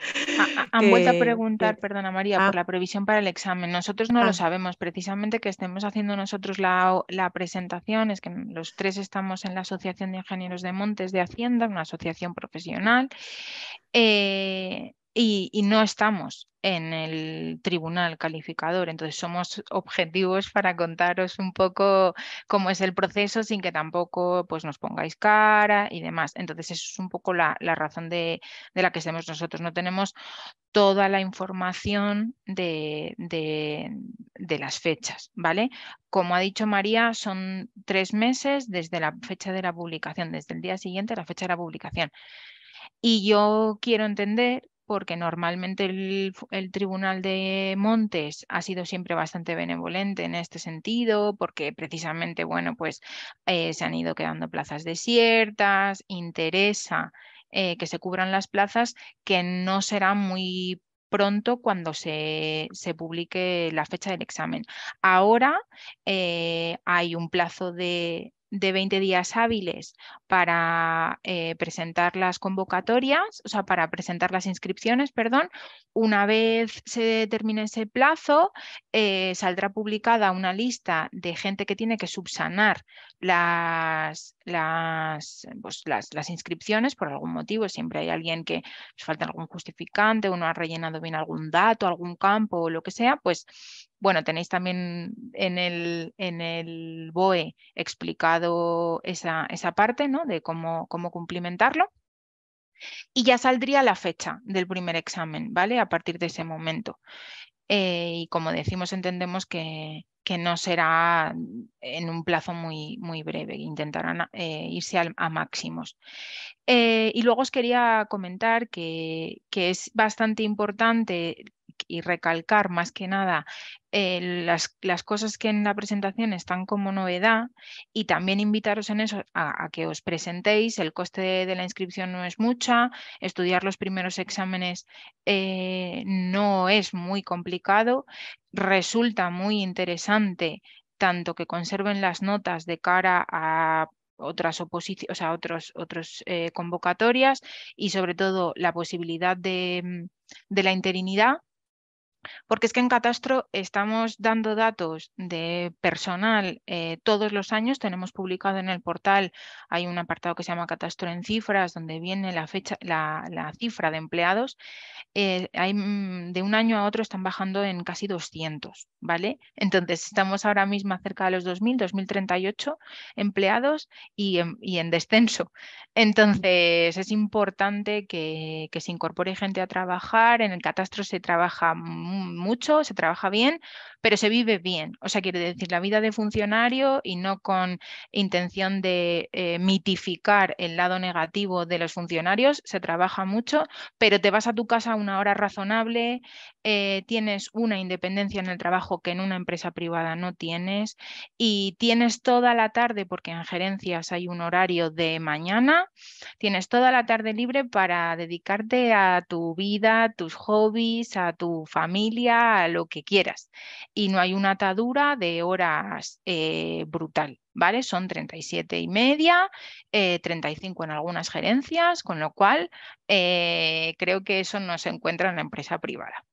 han vuelto a preguntar, perdona María, ah. por la previsión para el examen. Nosotros no lo ah. sabemos, precisamente que estemos haciendo nosotros la, presentación, es que los tres estamos en la Asociación de Ingenieros de Montes de Hacienda, una asociación profesional. Eh, y, no estamos en el tribunal calificador, entonces somos objetivos para contaros un poco cómo es el proceso sin que tampoco pues, nos pongáis cara y demás. Entonces eso es un poco la, razón de, la que estemos nosotros. No tenemos toda la información de, de las fechas, ¿vale? Como ha dicho María, son tres meses desde la fecha de la publicación, desde el día siguiente a la fecha de la publicación. Y yo quiero entender porque normalmente el, Tribunal de Montes ha sido siempre bastante benevolente en este sentido, porque precisamente, bueno, pues eh, se han ido quedando plazas desiertas, interesa eh, que se cubran las plazas, que no será muy pronto cuando se, publique la fecha del examen. Ahora eh, hay un plazo de, de 20 días hábiles para eh, presentar las convocatorias, o sea, para presentar las inscripciones, perdón. Una vez se termine ese plazo, eh, saldrá publicada una lista de gente que tiene que subsanar las, las, pues, las, inscripciones por algún motivo. Siempre hay alguien que os pues, falta algún justificante uno ha rellenado bien algún dato, algún campo o lo que sea, pues bueno, tenéis también en el, en el BOE explicado esa, esa parte, ¿no? de cómo, cumplimentarlo. Y ya saldría la fecha del primer examen, ¿vale? A partir de ese momento. Eh, y como decimos, entendemos que, que, no será en un plazo muy, muy breve, intentarán eh, irse a, máximos. Eh, y luego os quería comentar que, que es bastante importante y recalcar más que nada eh, las, las, cosas que en la presentación están como novedad y también invitaros en eso a, que os presentéis. El coste de, la inscripción no es mucha, estudiar los primeros exámenes eh, no es muy complicado, resulta muy interesante tanto que conserven las notas de cara a otras oposiciones, o otros, eh, convocatorias y sobre todo la posibilidad de la interinidad porque es que en Catastro estamos dando datos de personal eh, todos los años. Tenemos publicado en el portal, hay un apartado que se llama Catastro en cifras, donde viene la, fecha, la, la cifra de empleados. Eh, hay, mm, de un año a otro están bajando en casi 200, ¿vale? Entonces estamos ahora mismo cerca de los 2.000, 2.038 empleados y en, y en, descenso. Entonces es importante que, que se incorpore gente a trabajar. En el Catastro se trabaja mucho, se trabaja bien, pero se vive bien. O sea, quiere decir la vida de funcionario y no con intención de eh, mitificar el lado negativo de los funcionarios, se trabaja mucho, pero te vas a tu casa a una hora razonable, eh, tienes una independencia en el trabajo que en una empresa privada no tienes y tienes toda la tarde, porque en gerencias hay un horario de mañana, tienes toda la tarde libre para dedicarte a tu vida, tus hobbies, a tu familia, a lo que quieras y no hay una atadura de horas eh, brutal, ¿vale? Son 37 y media, 35 eh, en algunas gerencias, con lo cual eh, creo que eso no se encuentra en la empresa privada.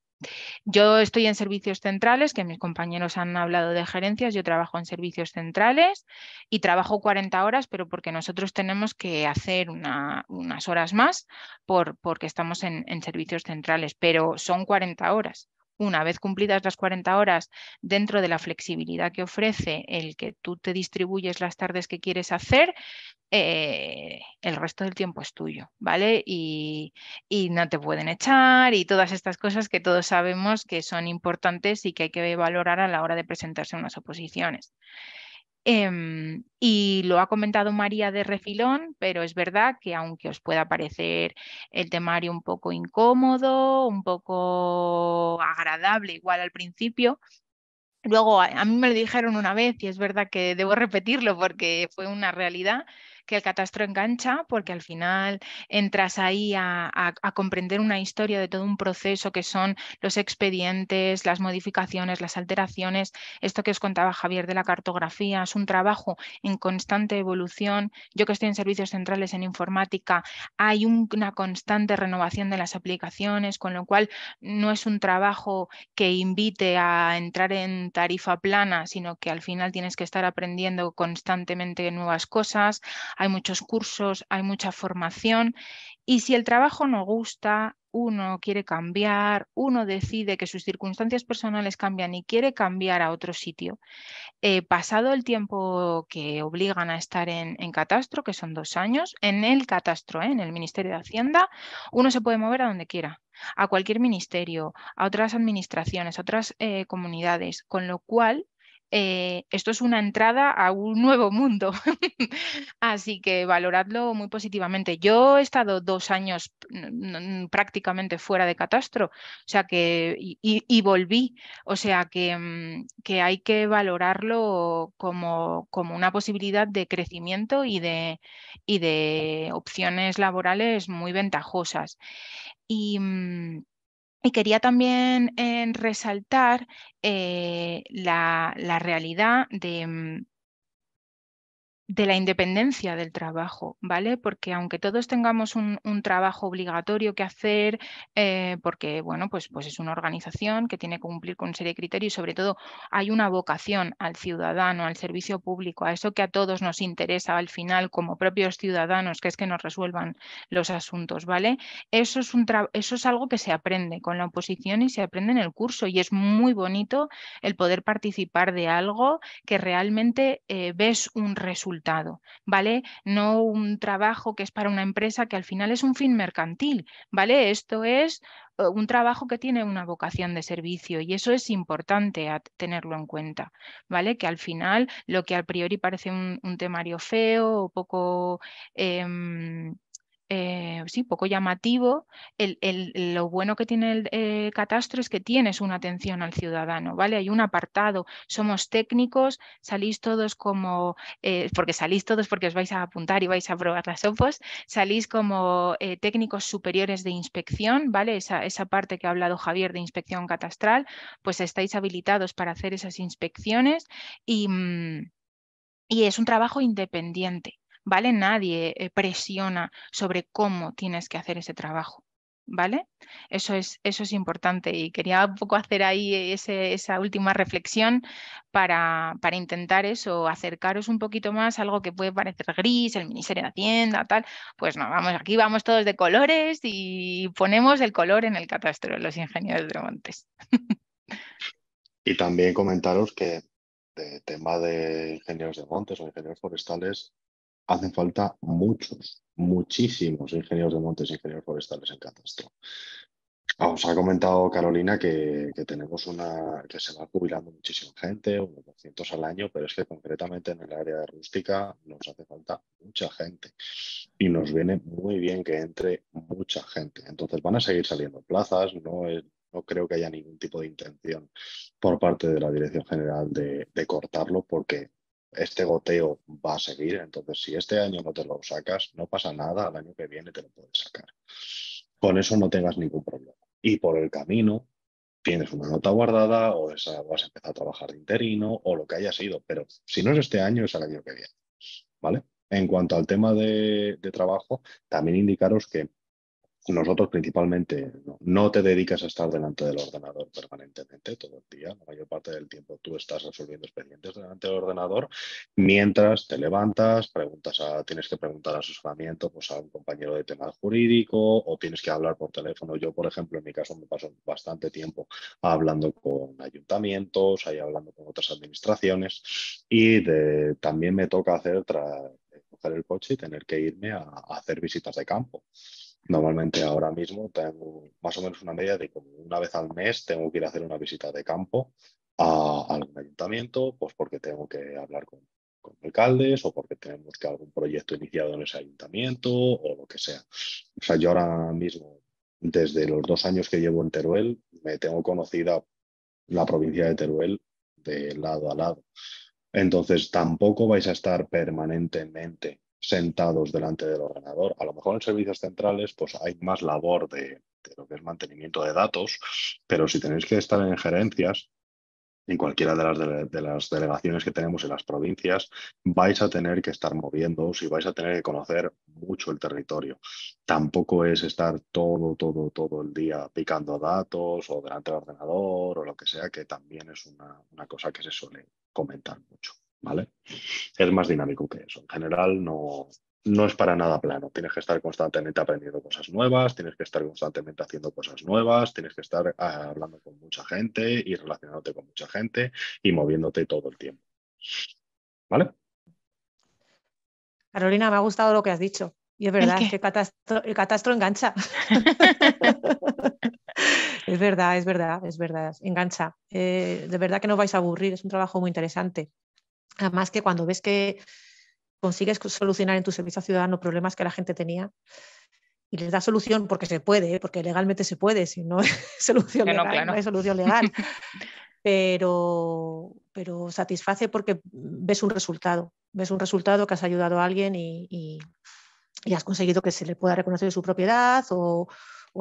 Yo estoy en servicios centrales, que mis compañeros han hablado de gerencias, yo trabajo en servicios centrales y trabajo 40 horas, pero porque nosotros tenemos que hacer unas horas más por, porque estamos en, en, servicios centrales, pero son 40 horas una vez cumplidas las 40 horas, dentro de la flexibilidad que ofrece el que tú te distribuyes las tardes que quieres hacer, eh, el resto del tiempo es tuyo, ¿vale? Y, y, no te pueden echar y todas estas cosas que todos sabemos que son importantes y que hay que valorar a la hora de presentarse unas oposiciones. Em, y lo ha comentado María de refilón, pero es verdad que aunque os pueda parecer el temario un poco incómodo, un poco agradable igual al principio, luego a mí me lo dijeron una vez y es verdad que debo repetirlo porque fue una realidad, que el catastro engancha porque al final entras ahí a, comprender una historia de todo un proceso que son los expedientes, las modificaciones, las alteraciones. Esto que os contaba Javier de la cartografía es un trabajo en constante evolución. Yo que estoy en servicios centrales en informática, hay una constante renovación de las aplicaciones, con lo cual no es un trabajo que invite a entrar en tarifa plana, sino que al final tienes que estar aprendiendo constantemente nuevas cosas hay muchos cursos, hay mucha formación y si el trabajo no gusta, uno quiere cambiar, uno decide que sus circunstancias personales cambian y quiere cambiar a otro sitio. Eh, pasado el tiempo que obligan a estar en, catastro, que son dos años, en el catastro, ¿eh? en el Ministerio de Hacienda, uno se puede mover a donde quiera, a cualquier ministerio, a otras administraciones, a otras eh, comunidades, con lo cual eh, esto es una entrada a un nuevo mundo. Así que valoradlo muy positivamente. Yo he estado dos años prácticamente fuera de catastro, o sea que, y, volví, o sea que, mm, que hay que valorarlo como, como, una posibilidad de crecimiento y de, y de opciones laborales muy ventajosas. Mm, y quería también eh, resaltar eh, la, realidad de, mm, de la independencia del trabajo, ¿vale? Porque aunque todos tengamos un, trabajo obligatorio que hacer, eh, porque, bueno, pues, pues es una organización que tiene que cumplir con serie de criterios y sobre todo hay una vocación al ciudadano, al servicio público, a eso que a todos nos interesa al final como propios ciudadanos, que es que nos resuelvan los asuntos, ¿vale? Eso es, un eso es algo que se aprende con la oposición y se aprende en el curso y es muy bonito el poder participar de algo que realmente eh, ves un resultado resultado, ¿vale? No un trabajo que es para una empresa que al final es un fin mercantil, ¿vale? Esto es eh, un trabajo que tiene una vocación de servicio y eso es importante tenerlo en cuenta, ¿vale? Que al final lo que a priori parece un, temario feo o poco... Em, eh, sí, poco llamativo, lo bueno que tiene el eh, catastro es que tienes una atención al ciudadano, ¿vale? Hay un apartado, somos técnicos, salís todos como, eh, porque salís todos porque os vais a apuntar y vais a probar las OPOS, salís como técnicos superiores de inspección, ¿vale? Esa, parte que ha hablado Javier de inspección catastral, pues estáis habilitados para hacer esas inspecciones y... Mm, y es un trabajo independiente, ¿vale? Nadie eh, presiona sobre cómo tienes que hacer ese trabajo. ¿Vale? Eso es, eso es importante y quería un poco hacer ahí esa última reflexión para, para, intentar eso, acercaros un poquito más a algo que puede parecer gris, el Ministerio de Hacienda, tal. Pues no, vamos, aquí vamos todos de colores y ponemos el color en el catastro, los ingenieros de Montes. Y también comentaros que de tema de ingenieros de montes o ingenieros forestales, hacen falta muchos, muchísimos ingenieros de montes, ingenieros forestales en catastro. Ah, os ha comentado Carolina que, tenemos una que se va jubilando muchísima gente, unos 200 al año, pero es que concretamente en el área de rústica nos hace falta mucha gente y nos viene muy bien que entre mucha gente. Entonces van a seguir saliendo plazas, no, no creo que haya ningún tipo de intención por parte de la Dirección General de cortarlo porque este goteo va a seguir. Entonces, si este año no te lo sacas, no pasa nada, al año que viene te lo puedes sacar. Con eso no tengas ningún problema. Y por el camino tienes una nota guardada o esa, vas a empezar a trabajar de interino o lo que haya sido. Pero si no es este año, es el año que viene. ¿Vale? En cuanto al tema de, de trabajo, también indicaros que nosotros principalmente no, te dedicas a estar delante del ordenador permanentemente todo el día. La mayor parte del tiempo tú estás resolviendo expedientes delante del ordenador mientras te levantas, preguntas a, tienes que preguntar asesoramiento pues, a un compañero de tema jurídico o tienes que hablar por teléfono. Yo, por ejemplo, en mi caso me paso bastante tiempo hablando con ayuntamientos, ahí hablando con otras administraciones y también me toca hacer coger el coche y tener que irme a hacer visitas de campo. Normalmente ahora mismo tengo más o menos una media de como una vez al mes tengo que ir a hacer una visita de campo a algún ayuntamiento, pues porque tengo que hablar con, con alcaldes o porque tenemos que algún proyecto iniciado en ese ayuntamiento o lo que sea. O sea, yo ahora mismo, desde los dos años que llevo en Teruel, me tengo conocida la provincia de Teruel de lado a lado. Entonces, tampoco vais a estar permanentemente sentados delante del ordenador. A lo mejor en servicios centrales pues hay más labor de, lo que es mantenimiento de datos, pero si tenéis que estar en gerencias, en cualquiera de las, delegaciones que tenemos en las provincias, vais a tener que estar moviendo y vais a tener que conocer mucho el territorio. Tampoco es estar todo, todo, todo el día picando datos o delante del ordenador o lo que sea, que también es una cosa que se suele comentar mucho. ¿vale? Es más dinámico que eso. En general, no, es para nada plano. Tienes que estar constantemente aprendiendo cosas nuevas, tienes que estar constantemente haciendo cosas nuevas, tienes que estar ah, hablando con mucha gente y relacionándote con mucha gente y moviéndote todo el tiempo. ¿Vale? Carolina, me ha gustado lo que has dicho. Y es verdad, ¿El que catastro, el catastro engancha. es verdad, es verdad, es verdad, engancha. Eh, de verdad que no vais a aburrir, es un trabajo muy interesante. Además que cuando ves que consigues solucionar en tu servicio ciudadano problemas que la gente tenía y les da solución porque se puede, ¿eh? porque legalmente se puede, si no es solución legal, solución legal. Pero, pero satisface porque ves un resultado, ves un resultado que has ayudado a alguien y, has conseguido que se le pueda reconocer su propiedad o,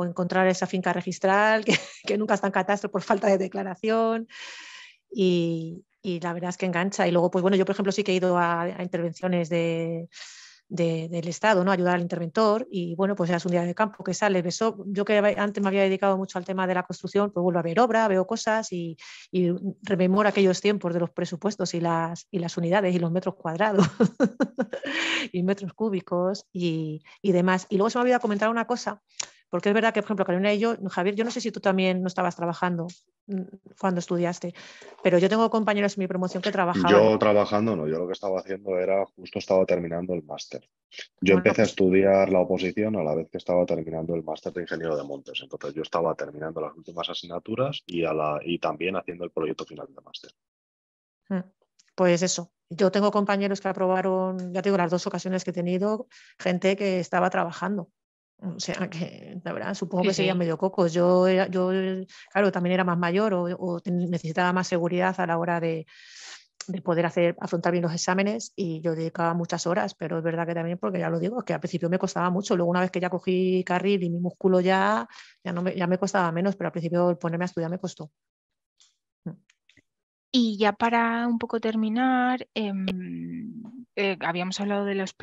encontrar esa finca registral que, que, nunca está en catastro por falta de declaración. Y, y la verdad es que engancha. Y luego, pues bueno, yo por ejemplo sí que he ido a, intervenciones del Estado, ¿no? Ayudar al interventor y bueno, pues es un día de campo que sale, yo que antes me había dedicado mucho al tema de la construcción, pues vuelvo a ver obra, veo cosas y, y rememoro aquellos tiempos de los presupuestos y las, y las unidades y los metros cuadrados y metros cúbicos y, demás. Y luego se me ha olvidado comentar una cosa porque es verdad que, por ejemplo, Carolina y yo, Javier, yo no sé si tú también no estabas trabajando mm, cuando estudiaste, pero yo tengo compañeros en mi promoción que trabajaban. Yo trabajando no, yo lo que estaba haciendo era, justo estaba terminando el máster. Yo ah. empecé a estudiar la oposición a la vez que estaba terminando el máster de ingeniero de montes. Entonces yo estaba terminando las últimas asignaturas y, y también haciendo el proyecto final de máster. Mm, pues eso, yo tengo compañeros que aprobaron, ya tengo las dos ocasiones que he tenido, gente que estaba trabajando. O sea que, la verdad, supongo que serían medio cocos. Yo, yo, claro, también era más mayor o, necesitaba más seguridad a la hora de, poder hacer, afrontar bien los exámenes y yo dedicaba muchas horas, pero es verdad que también, porque ya lo digo, es que al principio me costaba mucho. Luego, una vez que ya cogí carril y mi músculo ya, ya, no me, ya me costaba menos, pero al principio ponerme a estudiar me costó. Mm. Y ya para un poco terminar, em, eh, habíamos hablado de, las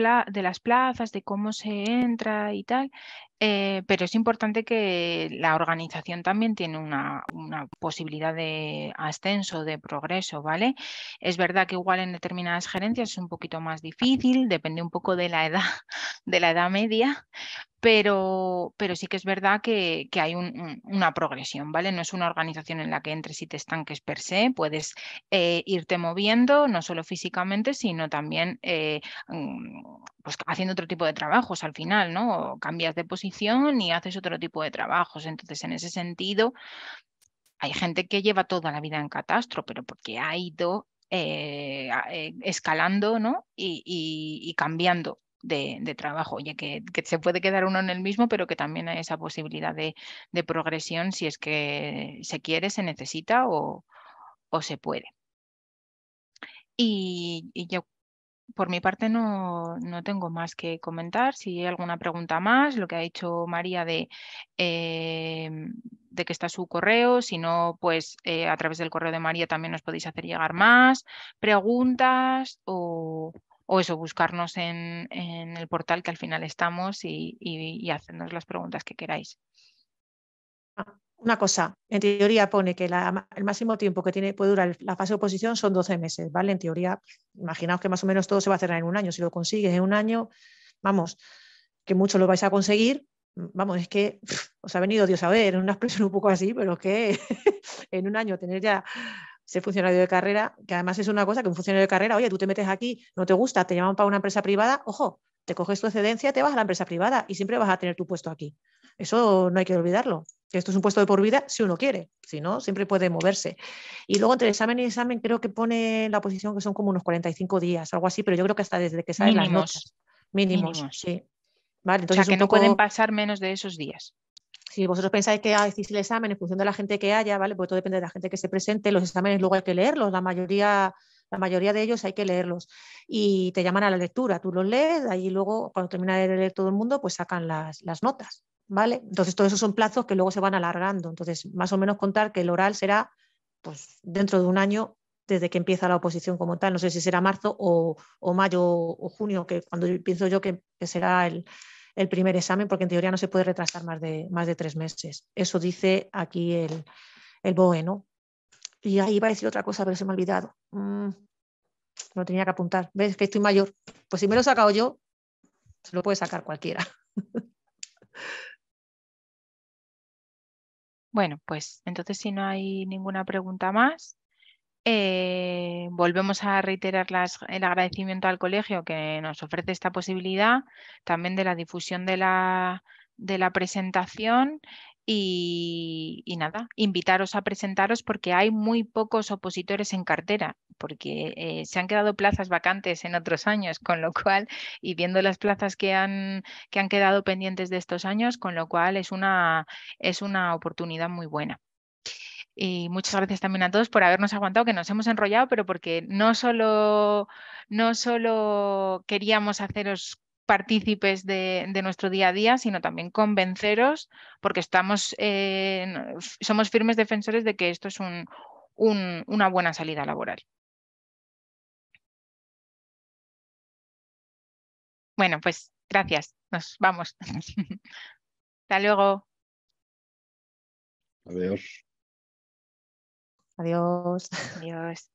plazas, de cómo se entra y tal, eh, pero es importante que la organización también tiene una, posibilidad de ascenso, de progreso, ¿vale? Es verdad que igual en determinadas gerencias es un poquito más difícil, depende un poco de la edad, de la edad media, pero, pero sí que es verdad que, hay una progresión, ¿vale? No es una organización en la que entres y te estanques per se, puedes eh, irte moviendo, no solo físicamente, sino también eh, mm, pues haciendo otro tipo de trabajos al final, ¿no? cambias de posición y haces otro tipo de trabajos. Entonces, en ese sentido, hay gente que lleva toda la vida en catastro, pero porque ha ido eh, escalando ¿no? y cambiando de, trabajo. ya que, se puede quedar uno en el mismo, pero que también hay esa posibilidad de, progresión si es que se quiere, se necesita o, se puede. Y, yo, por mi parte, no, tengo más que comentar. Si hay alguna pregunta más, lo que ha dicho María de, eh, de que está su correo, si no, pues eh, a través del correo de María también nos podéis hacer llegar más preguntas o, o eso, buscarnos en, el portal que al final estamos y, hacernos las preguntas que queráis. Ah, una cosa, en teoría pone que el máximo tiempo que puede durar la fase de oposición son 12 meses, ¿vale? En teoría, imaginaos que más o menos todo se va a cerrar en un año. Si lo consigues en un año, vamos, que mucho lo vais a conseguir, vamos, es que os ha venido Dios a ver, en una expresión un poco así, pero que en un año tener ya ser funcionario de carrera, que además es una cosa que un funcionario de carrera, oye, tú te metes aquí, no te gusta, te llaman para una empresa privada, ojo, te coges tu excedencia, te vas a la empresa privada y siempre vas a tener tu puesto aquí. Eso no hay que olvidarlo. Esto es un puesto de por vida si uno quiere, si no, siempre puede moverse. Y luego entre examen y examen creo que pone la posición que son como unos 45 días, algo así, pero yo creo que hasta desde que salen mínimos. las Mínimos, sí. Vale, entonces o sea, que no pueden pasar menos de esos días si vosotros pensáis que hacéis el examen en función de la gente que haya, ¿vale? Porque todo depende de la gente que se presente, los exámenes luego hay que leerlos, la mayoría, la mayoría de ellos hay que leerlos. Y te llaman a la lectura, tú los lees, ahí luego, cuando termina de leer todo el mundo, pues sacan las, notas, ¿vale? Entonces, todos esos son plazos que luego se van alargando. Entonces, más o menos contar que el oral será, pues, dentro de un año desde que empieza la oposición como tal. No sé si será marzo o, mayo o junio, que cuando pienso yo que será el, el primer examen, porque en teoría no se puede retrasar más de, más de tres meses. Eso dice aquí el, el BOE, ¿no? Y ahí iba a decir otra cosa, pero se me ha olvidado. no mm, lo tenía que apuntar. ¿Ves que estoy mayor? Pues si me lo he sacado yo, se lo puede sacar cualquiera. Bueno, pues entonces si no hay ninguna pregunta más, eh, volvemos a reiterar las, el agradecimiento al colegio que nos ofrece esta posibilidad, también de la difusión de la, de la presentación y, nada, invitaros a presentaros porque hay muy pocos opositores en cartera, porque eh, se han quedado plazas vacantes en otros años, con lo cual, y viendo las plazas que han, que han quedado pendientes de estos años, con lo cual es una, es una oportunidad muy buena. Y muchas gracias también a todos por habernos aguantado, que nos hemos enrollado, pero porque no solo, no solo queríamos haceros partícipes de, nuestro día a día, sino también convenceros, porque estamos, eh, somos firmes defensores de que esto es una buena salida laboral. Bueno, pues gracias. Nos vamos. Hasta luego. Adiós. Adiós. Adiós.